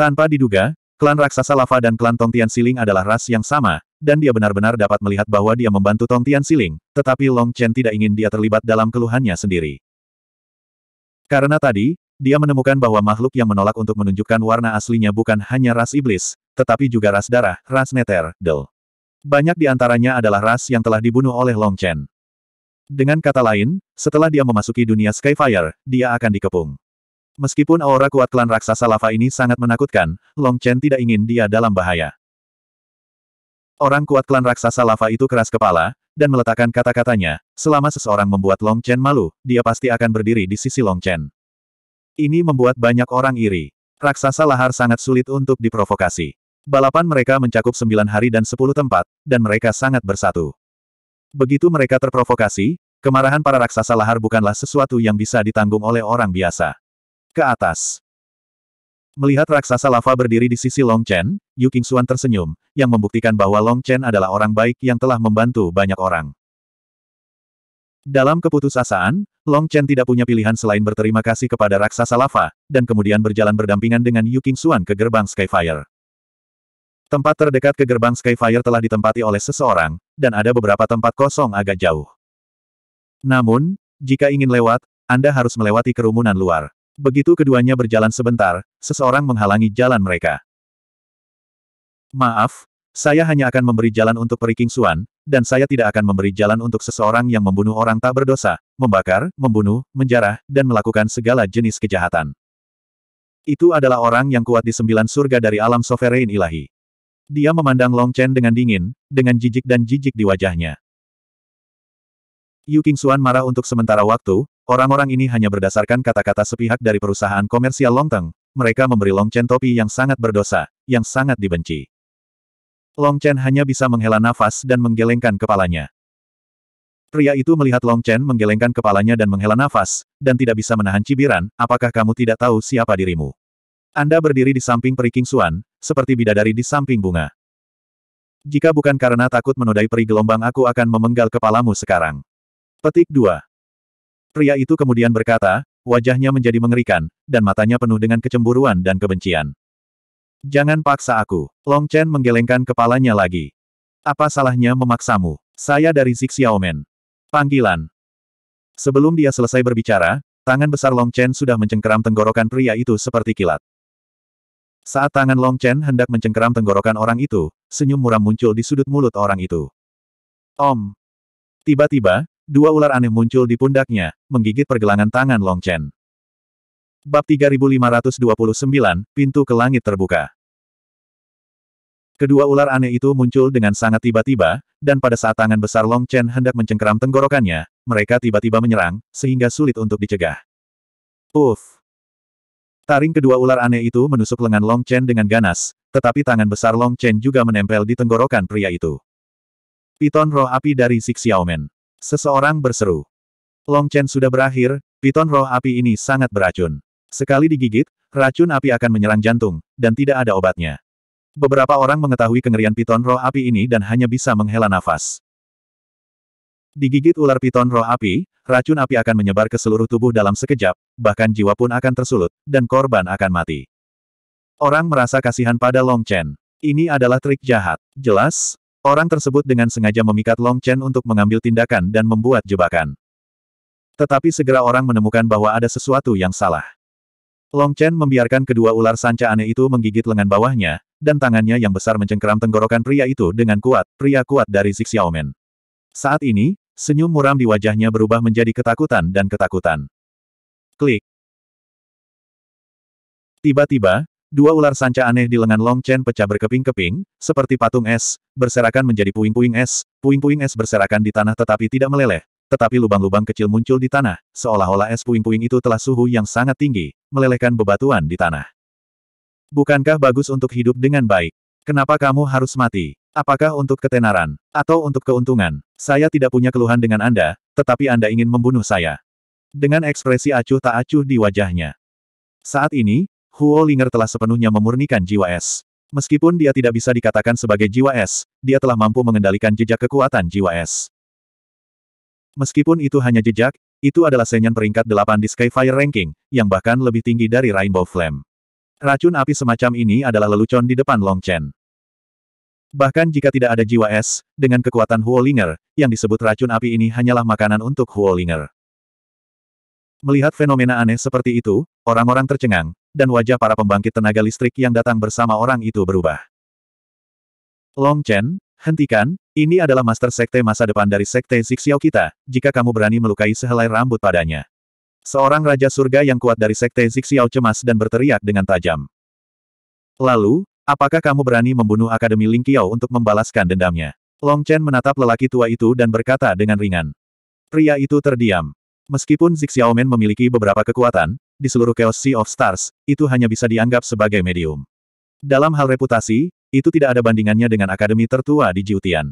Tanpa diduga, klan raksasa lava dan klan Tongtian Siling adalah ras yang sama, dan dia benar-benar dapat melihat bahwa dia membantu Tongtian Siling, tetapi Long Chen tidak ingin dia terlibat dalam keluhannya sendiri. Karena tadi, dia menemukan bahwa makhluk yang menolak untuk menunjukkan warna aslinya bukan hanya ras iblis, tetapi juga ras darah, ras neter, del. Banyak di antaranya adalah ras yang telah dibunuh oleh Long Chen. Dengan kata lain, setelah dia memasuki dunia Skyfire, dia akan dikepung. Meskipun aura kuat klan raksasa lava ini sangat menakutkan, Long Chen tidak ingin dia dalam bahaya. Orang kuat klan raksasa lava itu keras kepala, dan meletakkan kata-katanya, selama seseorang membuat Long Chen malu, dia pasti akan berdiri di sisi Long Chen. Ini membuat banyak orang iri. Raksasa lahar sangat sulit untuk diprovokasi. Balapan mereka mencakup sembilan hari dan sepuluh tempat, dan mereka sangat bersatu. Begitu mereka terprovokasi, kemarahan para raksasa lahar bukanlah sesuatu yang bisa ditanggung oleh orang biasa. Ke atas. Melihat raksasa lava berdiri di sisi Long Chen, Yu Xuan tersenyum, yang membuktikan bahwa Long Chen adalah orang baik yang telah membantu banyak orang. Dalam keputusasaan, Long Chen tidak punya pilihan selain berterima kasih kepada raksasa lava, dan kemudian berjalan berdampingan dengan Yu Xuan ke gerbang Skyfire. Tempat terdekat ke gerbang Skyfire telah ditempati oleh seseorang, dan ada beberapa tempat kosong agak jauh. Namun, jika ingin lewat, Anda harus melewati kerumunan luar. Begitu keduanya berjalan sebentar, seseorang menghalangi jalan mereka. Maaf, saya hanya akan memberi jalan untuk Periking Suan, dan saya tidak akan memberi jalan untuk seseorang yang membunuh orang tak berdosa, membakar, membunuh, menjarah, dan melakukan segala jenis kejahatan. Itu adalah orang yang kuat di sembilan surga dari alam sovereign ilahi. Dia memandang Long Chen dengan dingin, dengan jijik dan jijik di wajahnya. Yu Qingxuan marah untuk sementara waktu, orang-orang ini hanya berdasarkan kata-kata sepihak dari perusahaan komersial Long Longteng, mereka memberi Long Chen topi yang sangat berdosa, yang sangat dibenci. Long Chen hanya bisa menghela nafas dan menggelengkan kepalanya. Pria itu melihat Long Chen menggelengkan kepalanya dan menghela nafas, dan tidak bisa menahan cibiran, apakah kamu tidak tahu siapa dirimu? Anda berdiri di samping Peri Kingsuan, seperti bidadari di samping bunga. Jika bukan karena takut menodai peri gelombang aku akan memenggal kepalamu sekarang. Petik 2. Pria itu kemudian berkata, wajahnya menjadi mengerikan, dan matanya penuh dengan kecemburuan dan kebencian. Jangan paksa aku. Long Chen menggelengkan kepalanya lagi. Apa salahnya memaksamu? Saya dari Zixiaomen. Panggilan. Sebelum dia selesai berbicara, tangan besar Long Chen sudah mencengkeram tenggorokan pria itu seperti kilat. Saat tangan Long Chen hendak mencengkeram tenggorokan orang itu, senyum muram muncul di sudut mulut orang itu. Om! Tiba-tiba, dua ular aneh muncul di pundaknya, menggigit pergelangan tangan Long Chen. Bab 3529, Pintu ke Langit Terbuka Kedua ular aneh itu muncul dengan sangat tiba-tiba, dan pada saat tangan besar Long Chen hendak mencengkeram tenggorokannya, mereka tiba-tiba menyerang, sehingga sulit untuk dicegah. Uff! Taring kedua ular aneh itu menusuk lengan Long Chen dengan ganas, tetapi tangan besar Long Chen juga menempel di tenggorokan pria itu. Piton roh api dari Six Xiaomen. Seseorang berseru. Long Chen sudah berakhir, piton roh api ini sangat beracun. Sekali digigit, racun api akan menyerang jantung, dan tidak ada obatnya. Beberapa orang mengetahui kengerian piton roh api ini dan hanya bisa menghela nafas. Digigit ular piton roh api, racun api akan menyebar ke seluruh tubuh dalam sekejap, bahkan jiwa pun akan tersulut, dan korban akan mati. Orang merasa kasihan pada Long Chen. Ini adalah trik jahat. Jelas, orang tersebut dengan sengaja memikat Long Chen untuk mengambil tindakan dan membuat jebakan. Tetapi segera orang menemukan bahwa ada sesuatu yang salah. Long Chen membiarkan kedua ular sanca aneh itu menggigit lengan bawahnya, dan tangannya yang besar mencengkeram tenggorokan pria itu dengan kuat, pria kuat dari Zixiaomen. Saat ini, Senyum muram di wajahnya berubah menjadi ketakutan dan ketakutan. Klik. Tiba-tiba, dua ular sanca aneh di lengan Long Chen pecah berkeping-keping, seperti patung es, berserakan menjadi puing-puing es, puing-puing es berserakan di tanah tetapi tidak meleleh, tetapi lubang-lubang kecil muncul di tanah, seolah-olah es puing-puing itu telah suhu yang sangat tinggi, melelehkan bebatuan di tanah. Bukankah bagus untuk hidup dengan baik? Kenapa kamu harus mati? Apakah untuk ketenaran, atau untuk keuntungan? Saya tidak punya keluhan dengan Anda, tetapi Anda ingin membunuh saya. Dengan ekspresi acuh tak acuh di wajahnya. Saat ini, Huo Linger telah sepenuhnya memurnikan jiwa es. Meskipun dia tidak bisa dikatakan sebagai jiwa es, dia telah mampu mengendalikan jejak kekuatan jiwa es. Meskipun itu hanya jejak, itu adalah senyan peringkat 8 di Skyfire Ranking, yang bahkan lebih tinggi dari Rainbow Flame. Racun api semacam ini adalah lelucon di depan Long Chen. Bahkan jika tidak ada jiwa es, dengan kekuatan Huolinger, yang disebut racun api ini hanyalah makanan untuk Huolinger. Melihat fenomena aneh seperti itu, orang-orang tercengang, dan wajah para pembangkit tenaga listrik yang datang bersama orang itu berubah. Long Chen, hentikan, ini adalah master sekte masa depan dari sekte Zixiao kita, jika kamu berani melukai sehelai rambut padanya. Seorang raja surga yang kuat dari sekte Zixiao cemas dan berteriak dengan tajam. Lalu, Apakah kamu berani membunuh Akademi Ling Qiao untuk membalaskan dendamnya? Long Chen menatap lelaki tua itu dan berkata dengan ringan. Pria itu terdiam. Meskipun Zixiaomen memiliki beberapa kekuatan, di seluruh Chaos Sea of Stars, itu hanya bisa dianggap sebagai medium. Dalam hal reputasi, itu tidak ada bandingannya dengan akademi tertua di Jiutian.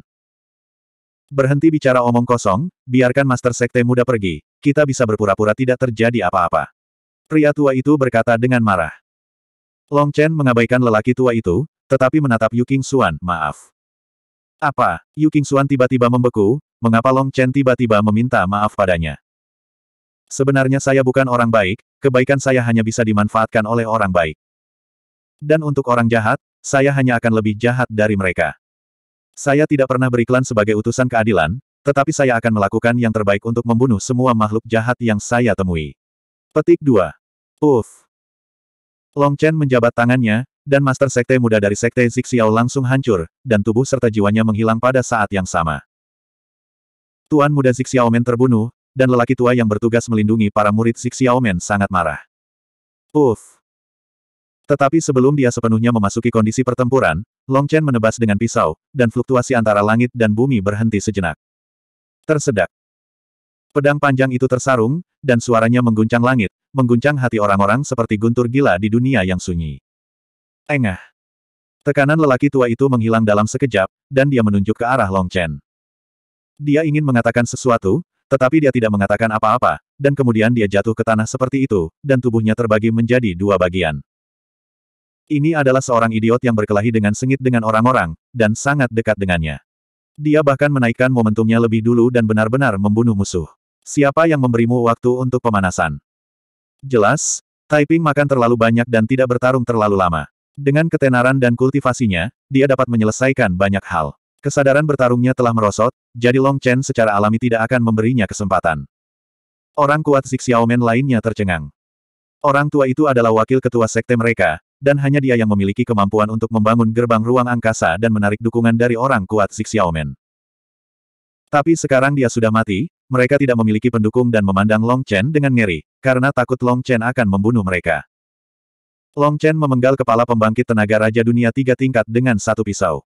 Berhenti bicara omong kosong, biarkan Master Sekte muda pergi, kita bisa berpura-pura tidak terjadi apa-apa. Pria tua itu berkata dengan marah. Long Chen mengabaikan lelaki tua itu, tetapi menatap Yu King Xuan, maaf. Apa? Yu King Xuan tiba-tiba membeku, mengapa Long Chen tiba-tiba meminta maaf padanya? Sebenarnya saya bukan orang baik, kebaikan saya hanya bisa dimanfaatkan oleh orang baik. Dan untuk orang jahat, saya hanya akan lebih jahat dari mereka. Saya tidak pernah beriklan sebagai utusan keadilan, tetapi saya akan melakukan yang terbaik untuk membunuh semua makhluk jahat yang saya temui. Petik 2. Uff. Long Chen menjabat tangannya, dan Master Sekte Muda dari Sekte Zixiao langsung hancur, dan tubuh serta jiwanya menghilang pada saat yang sama. Tuan Muda Zixiao Men terbunuh, dan lelaki tua yang bertugas melindungi para murid Zixiao Men sangat marah. Uff! Tetapi sebelum dia sepenuhnya memasuki kondisi pertempuran, Long Chen menebas dengan pisau, dan fluktuasi antara langit dan bumi berhenti sejenak. Tersedak. Pedang panjang itu tersarung, dan suaranya mengguncang langit, mengguncang hati orang-orang seperti guntur gila di dunia yang sunyi. Engah. Tekanan lelaki tua itu menghilang dalam sekejap, dan dia menunjuk ke arah Long Chen. Dia ingin mengatakan sesuatu, tetapi dia tidak mengatakan apa-apa, dan kemudian dia jatuh ke tanah seperti itu, dan tubuhnya terbagi menjadi dua bagian. Ini adalah seorang idiot yang berkelahi dengan sengit dengan orang-orang, dan sangat dekat dengannya. Dia bahkan menaikkan momentumnya lebih dulu dan benar-benar membunuh musuh. Siapa yang memberimu waktu untuk pemanasan? Jelas, Taiping makan terlalu banyak dan tidak bertarung terlalu lama. Dengan ketenaran dan kultivasinya, dia dapat menyelesaikan banyak hal. Kesadaran bertarungnya telah merosot, jadi Long Chen secara alami tidak akan memberinya kesempatan. Orang kuat Xiaomen lainnya tercengang. Orang tua itu adalah wakil ketua sekte mereka, dan hanya dia yang memiliki kemampuan untuk membangun gerbang ruang angkasa dan menarik dukungan dari orang kuat Xiaomen. Tapi sekarang dia sudah mati, mereka tidak memiliki pendukung dan memandang Long Chen dengan ngeri, karena takut Long Chen akan membunuh mereka. Long Chen memenggal kepala pembangkit tenaga Raja Dunia tiga tingkat dengan satu pisau.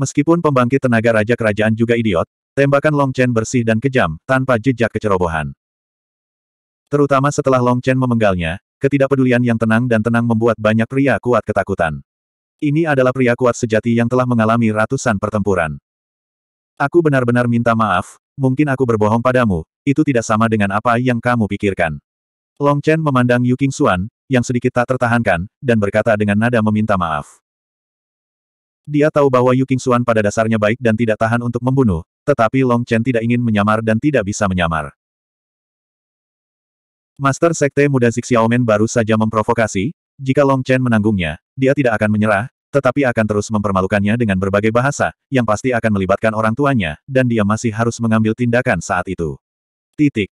Meskipun pembangkit tenaga Raja Kerajaan juga idiot, tembakan Long Chen bersih dan kejam, tanpa jejak kecerobohan. Terutama setelah Long Chen memenggalnya, ketidakpedulian yang tenang dan tenang membuat banyak pria kuat ketakutan. Ini adalah pria kuat sejati yang telah mengalami ratusan pertempuran. Aku benar-benar minta maaf, mungkin aku berbohong padamu, itu tidak sama dengan apa yang kamu pikirkan. Long Chen memandang Yu King Xuan, yang sedikit tak tertahankan, dan berkata dengan nada meminta maaf. Dia tahu bahwa Yu King Xuan pada dasarnya baik dan tidak tahan untuk membunuh, tetapi Long Chen tidak ingin menyamar dan tidak bisa menyamar. Master Sekte Muda Xiaomen baru saja memprovokasi, jika Long Chen menanggungnya, dia tidak akan menyerah, tetapi akan terus mempermalukannya dengan berbagai bahasa, yang pasti akan melibatkan orang tuanya, dan dia masih harus mengambil tindakan saat itu. Titik.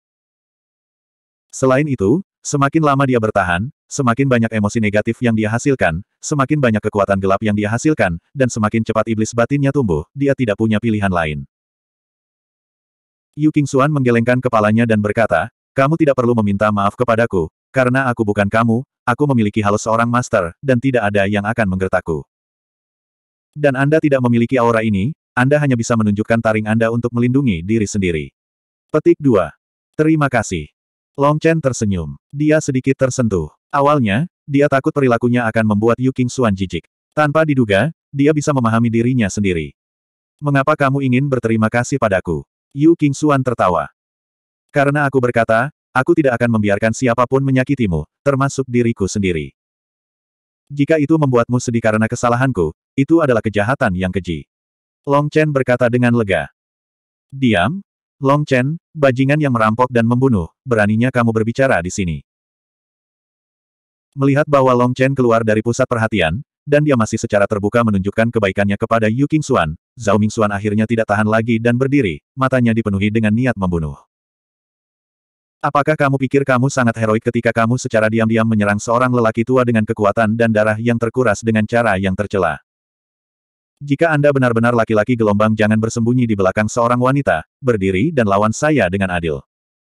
Selain itu, Semakin lama dia bertahan, semakin banyak emosi negatif yang dia hasilkan, semakin banyak kekuatan gelap yang dia hasilkan, dan semakin cepat iblis batinnya tumbuh, dia tidak punya pilihan lain. Yu King Xuan menggelengkan kepalanya dan berkata, kamu tidak perlu meminta maaf kepadaku, karena aku bukan kamu, aku memiliki halus seorang master, dan tidak ada yang akan menggertaku. Dan Anda tidak memiliki aura ini, Anda hanya bisa menunjukkan taring Anda untuk melindungi diri sendiri. Petik 2. Terima kasih. Long Chen tersenyum. Dia sedikit tersentuh. Awalnya, dia takut perilakunya akan membuat Yu King Xuan jijik. Tanpa diduga, dia bisa memahami dirinya sendiri. Mengapa kamu ingin berterima kasih padaku? Yu King Xuan tertawa. Karena aku berkata, aku tidak akan membiarkan siapapun menyakitimu, termasuk diriku sendiri. Jika itu membuatmu sedih karena kesalahanku, itu adalah kejahatan yang keji. Long Chen berkata dengan lega. Diam, Long Chen, bajingan yang merampok dan membunuh, beraninya kamu berbicara di sini. Melihat bahwa Long Chen keluar dari pusat perhatian, dan dia masih secara terbuka menunjukkan kebaikannya kepada Yu Xuan, Zhao Ming Xuan akhirnya tidak tahan lagi dan berdiri, matanya dipenuhi dengan niat membunuh. Apakah kamu pikir kamu sangat heroik ketika kamu secara diam-diam menyerang seorang lelaki tua dengan kekuatan dan darah yang terkuras dengan cara yang tercela? Jika Anda benar-benar laki-laki gelombang jangan bersembunyi di belakang seorang wanita, berdiri dan lawan saya dengan adil.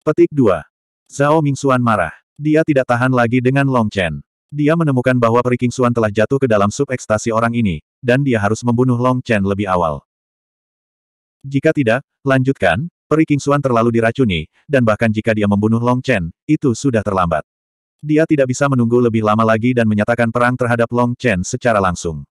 Petik 2. Zhao Mingxuan marah. Dia tidak tahan lagi dengan Long Chen. Dia menemukan bahwa Peri telah jatuh ke dalam sub ekstasi orang ini, dan dia harus membunuh Long Chen lebih awal. Jika tidak, lanjutkan, Peri Kingsuan terlalu diracuni, dan bahkan jika dia membunuh Long Chen, itu sudah terlambat. Dia tidak bisa menunggu lebih lama lagi dan menyatakan perang terhadap Long Chen secara langsung.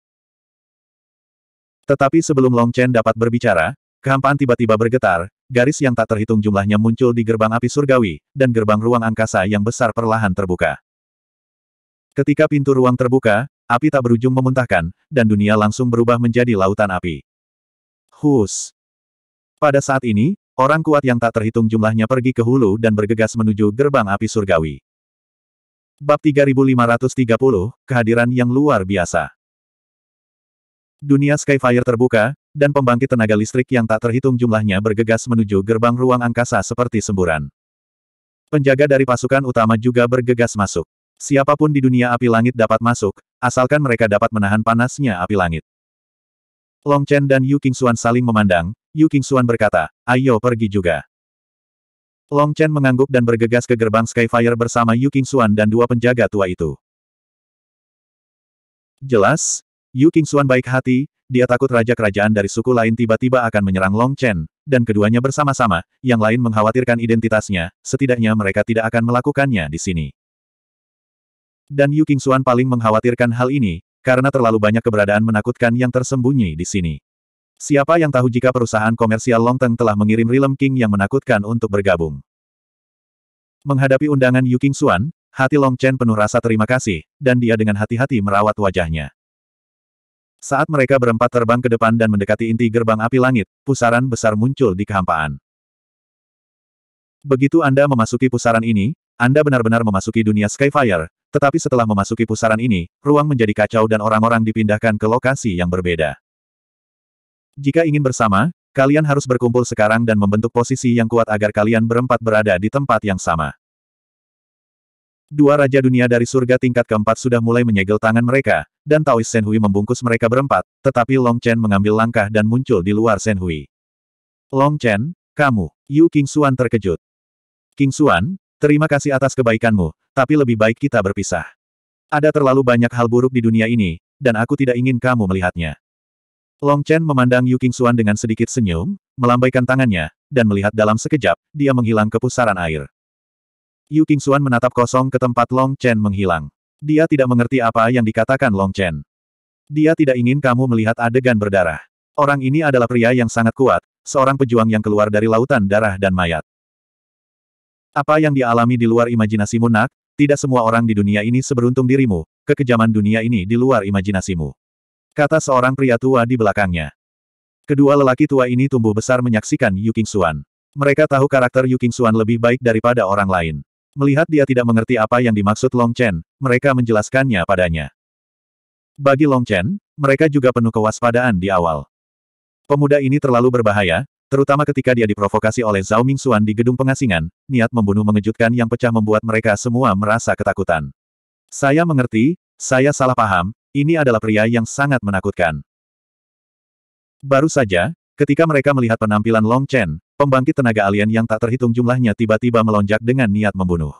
Tetapi sebelum Long Chen dapat berbicara, kehampaan tiba-tiba bergetar, garis yang tak terhitung jumlahnya muncul di gerbang api surgawi, dan gerbang ruang angkasa yang besar perlahan terbuka. Ketika pintu ruang terbuka, api tak berujung memuntahkan, dan dunia langsung berubah menjadi lautan api. Hus! Pada saat ini, Orang kuat yang tak terhitung jumlahnya pergi ke hulu dan bergegas menuju gerbang api surgawi. Bab 3530, kehadiran yang luar biasa. Dunia Skyfire terbuka, dan pembangkit tenaga listrik yang tak terhitung jumlahnya bergegas menuju gerbang ruang angkasa seperti semburan. Penjaga dari pasukan utama juga bergegas masuk. Siapapun di dunia api langit dapat masuk, asalkan mereka dapat menahan panasnya api langit. Long Chen dan Yu Qingxuan saling memandang, Yu Qingxuan berkata, ayo pergi juga. Long Chen mengangguk dan bergegas ke gerbang Skyfire bersama Yu Qingxuan dan dua penjaga tua itu. Jelas, Yu Qingxuan baik hati, dia takut raja kerajaan dari suku lain tiba-tiba akan menyerang Long Chen, dan keduanya bersama-sama, yang lain mengkhawatirkan identitasnya, setidaknya mereka tidak akan melakukannya di sini. Dan Yu Qingxuan paling mengkhawatirkan hal ini, karena terlalu banyak keberadaan menakutkan yang tersembunyi di sini. Siapa yang tahu jika perusahaan komersial Longteng telah mengirim Rilem King yang menakutkan untuk bergabung. Menghadapi undangan Yu King Xuan, hati Long Chen penuh rasa terima kasih, dan dia dengan hati-hati merawat wajahnya. Saat mereka berempat terbang ke depan dan mendekati inti gerbang api langit, pusaran besar muncul di kehampaan. Begitu Anda memasuki pusaran ini, Anda benar-benar memasuki dunia Skyfire, tetapi setelah memasuki pusaran ini, ruang menjadi kacau dan orang-orang dipindahkan ke lokasi yang berbeda. Jika ingin bersama, kalian harus berkumpul sekarang dan membentuk posisi yang kuat agar kalian berempat berada di tempat yang sama. Dua Raja Dunia dari surga tingkat keempat sudah mulai menyegel tangan mereka, dan Taois Senhui membungkus mereka berempat, tetapi Long Chen mengambil langkah dan muncul di luar Senhui. Long Chen, kamu, Yu King Xuan terkejut. King Xuan, Terima kasih atas kebaikanmu, tapi lebih baik kita berpisah. Ada terlalu banyak hal buruk di dunia ini, dan aku tidak ingin kamu melihatnya. Long Chen memandang Yu King Xuan dengan sedikit senyum, melambaikan tangannya, dan melihat dalam sekejap, dia menghilang ke pusaran air. Yu King Xuan menatap kosong ke tempat Long Chen menghilang. Dia tidak mengerti apa yang dikatakan Long Chen. Dia tidak ingin kamu melihat adegan berdarah. Orang ini adalah pria yang sangat kuat, seorang pejuang yang keluar dari lautan darah dan mayat. Apa yang dialami di luar imajinasimu nak, tidak semua orang di dunia ini seberuntung dirimu, kekejaman dunia ini di luar imajinasimu. Kata seorang pria tua di belakangnya. Kedua lelaki tua ini tumbuh besar menyaksikan Yu King Xuan. Mereka tahu karakter Yu King Xuan lebih baik daripada orang lain. Melihat dia tidak mengerti apa yang dimaksud Long Chen, mereka menjelaskannya padanya. Bagi Long Chen, mereka juga penuh kewaspadaan di awal. Pemuda ini terlalu berbahaya, Terutama ketika dia diprovokasi oleh Zhao Mingxuan di gedung pengasingan, niat membunuh mengejutkan yang pecah membuat mereka semua merasa ketakutan. Saya mengerti, saya salah paham, ini adalah pria yang sangat menakutkan. Baru saja, ketika mereka melihat penampilan Long Chen, pembangkit tenaga alien yang tak terhitung jumlahnya tiba-tiba melonjak dengan niat membunuh.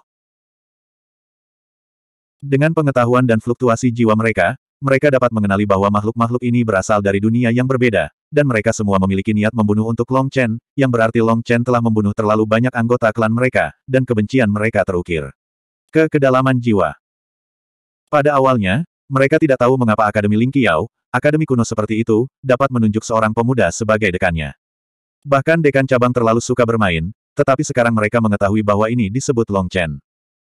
Dengan pengetahuan dan fluktuasi jiwa mereka, mereka dapat mengenali bahwa makhluk-makhluk ini berasal dari dunia yang berbeda, dan mereka semua memiliki niat membunuh untuk Long Chen, yang berarti Long Chen telah membunuh terlalu banyak anggota klan mereka, dan kebencian mereka terukir. Ke kedalaman jiwa. Pada awalnya, mereka tidak tahu mengapa Akademi Ling Qiao, akademi kuno seperti itu, dapat menunjuk seorang pemuda sebagai dekannya. Bahkan dekan cabang terlalu suka bermain, tetapi sekarang mereka mengetahui bahwa ini disebut Long Chen.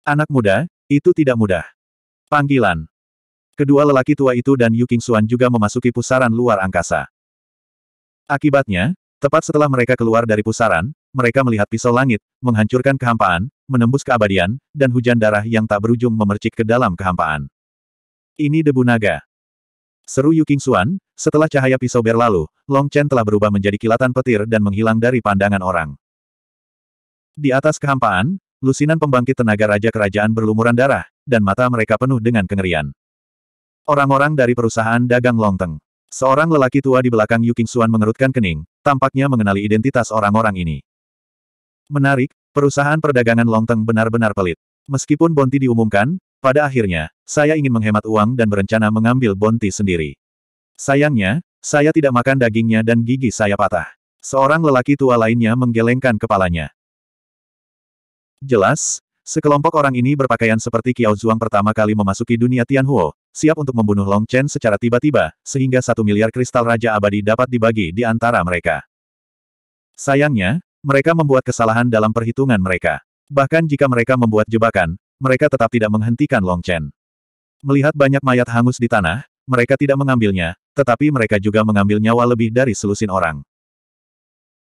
Anak muda, itu tidak mudah. Panggilan. Kedua lelaki tua itu dan Yu King Xuan juga memasuki pusaran luar angkasa. Akibatnya, tepat setelah mereka keluar dari pusaran, mereka melihat pisau langit, menghancurkan kehampaan, menembus keabadian, dan hujan darah yang tak berujung memercik ke dalam kehampaan. Ini debu naga. Seru Yu King Xuan, setelah cahaya pisau berlalu, Long Chen telah berubah menjadi kilatan petir dan menghilang dari pandangan orang. Di atas kehampaan, lusinan pembangkit tenaga Raja Kerajaan berlumuran darah, dan mata mereka penuh dengan kengerian. Orang-orang dari perusahaan dagang longteng. Seorang lelaki tua di belakang Yu Qingxuan mengerutkan kening, tampaknya mengenali identitas orang-orang ini. Menarik, perusahaan perdagangan longteng benar-benar pelit. Meskipun bonti diumumkan, pada akhirnya, saya ingin menghemat uang dan berencana mengambil bonti sendiri. Sayangnya, saya tidak makan dagingnya dan gigi saya patah. Seorang lelaki tua lainnya menggelengkan kepalanya. Jelas, sekelompok orang ini berpakaian seperti Kiao Zhuang pertama kali memasuki dunia Tianhuo, siap untuk membunuh Long Chen secara tiba-tiba, sehingga satu miliar kristal Raja Abadi dapat dibagi di antara mereka. Sayangnya, mereka membuat kesalahan dalam perhitungan mereka. Bahkan jika mereka membuat jebakan, mereka tetap tidak menghentikan Long Chen. Melihat banyak mayat hangus di tanah, mereka tidak mengambilnya, tetapi mereka juga mengambil nyawa lebih dari selusin orang.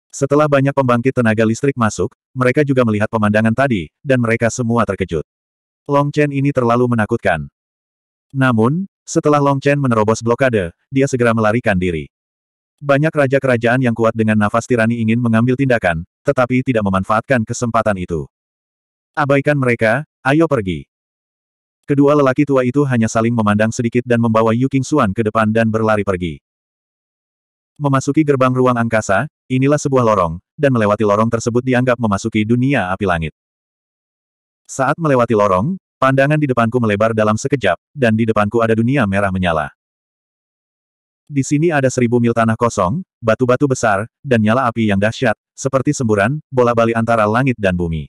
Setelah banyak pembangkit tenaga listrik masuk, mereka juga melihat pemandangan tadi, dan mereka semua terkejut. Long Chen ini terlalu menakutkan. Namun, setelah Long Chen menerobos blokade, dia segera melarikan diri. Banyak raja kerajaan yang kuat dengan nafas tirani ingin mengambil tindakan, tetapi tidak memanfaatkan kesempatan itu. Abaikan mereka, ayo pergi. Kedua lelaki tua itu hanya saling memandang sedikit dan membawa Yu King Xuan ke depan dan berlari pergi. Memasuki gerbang ruang angkasa, inilah sebuah lorong, dan melewati lorong tersebut dianggap memasuki dunia api langit. Saat melewati lorong, Pandangan di depanku melebar dalam sekejap, dan di depanku ada dunia merah menyala. Di sini ada seribu mil tanah kosong, batu-batu besar, dan nyala api yang dahsyat, seperti semburan, bola-bali antara langit dan bumi.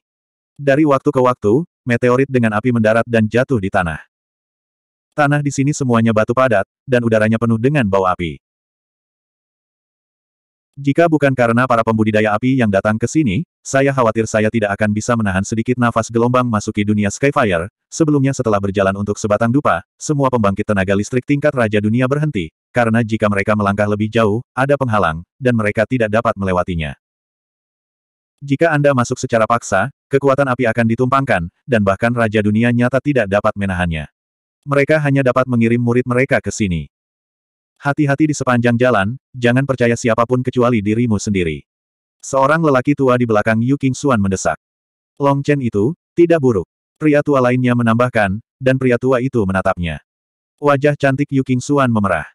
Dari waktu ke waktu, meteorit dengan api mendarat dan jatuh di tanah. Tanah di sini semuanya batu padat, dan udaranya penuh dengan bau api. Jika bukan karena para pembudidaya api yang datang ke sini, saya khawatir saya tidak akan bisa menahan sedikit nafas gelombang masuki dunia Skyfire. Sebelumnya setelah berjalan untuk sebatang dupa, semua pembangkit tenaga listrik tingkat Raja Dunia berhenti, karena jika mereka melangkah lebih jauh, ada penghalang, dan mereka tidak dapat melewatinya. Jika Anda masuk secara paksa, kekuatan api akan ditumpangkan, dan bahkan Raja Dunia nyata tidak dapat menahannya. Mereka hanya dapat mengirim murid mereka ke sini. Hati-hati di sepanjang jalan, jangan percaya siapapun kecuali dirimu sendiri. Seorang lelaki tua di belakang Yu King Xuan mendesak. Long Chen itu, tidak buruk. Pria tua lainnya menambahkan, dan pria tua itu menatapnya. Wajah cantik Yu King Xuan memerah.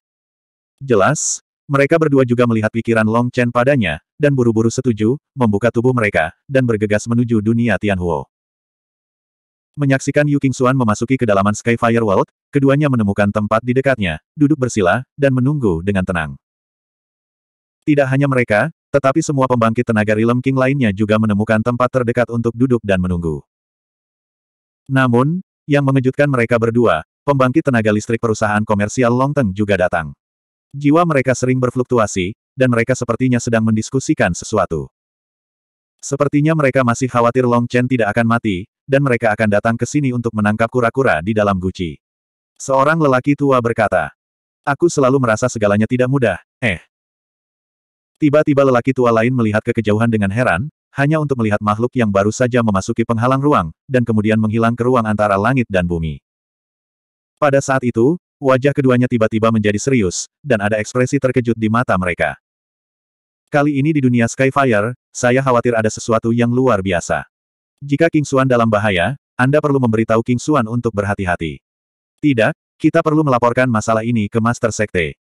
Jelas, mereka berdua juga melihat pikiran Long Chen padanya, dan buru-buru setuju, membuka tubuh mereka, dan bergegas menuju dunia Tianhuo. Menyaksikan Yu King Xuan memasuki kedalaman Skyfire World, keduanya menemukan tempat di dekatnya, duduk bersila, dan menunggu dengan tenang. Tidak hanya mereka, tetapi semua pembangkit tenaga Rilem King lainnya juga menemukan tempat terdekat untuk duduk dan menunggu. Namun, yang mengejutkan mereka berdua, pembangkit tenaga listrik perusahaan komersial Longteng juga datang. Jiwa mereka sering berfluktuasi, dan mereka sepertinya sedang mendiskusikan sesuatu. Sepertinya mereka masih khawatir Long Chen tidak akan mati, dan mereka akan datang ke sini untuk menangkap kura-kura di dalam guci. Seorang lelaki tua berkata, Aku selalu merasa segalanya tidak mudah, eh. Tiba-tiba lelaki tua lain melihat ke kejauhan dengan heran, hanya untuk melihat makhluk yang baru saja memasuki penghalang ruang, dan kemudian menghilang ke ruang antara langit dan bumi. Pada saat itu, wajah keduanya tiba-tiba menjadi serius, dan ada ekspresi terkejut di mata mereka. Kali ini di dunia Skyfire, saya khawatir ada sesuatu yang luar biasa. Jika King Xuan dalam bahaya, Anda perlu memberitahu King Xuan untuk berhati-hati. Tidak, kita perlu melaporkan masalah ini ke Master Sekte.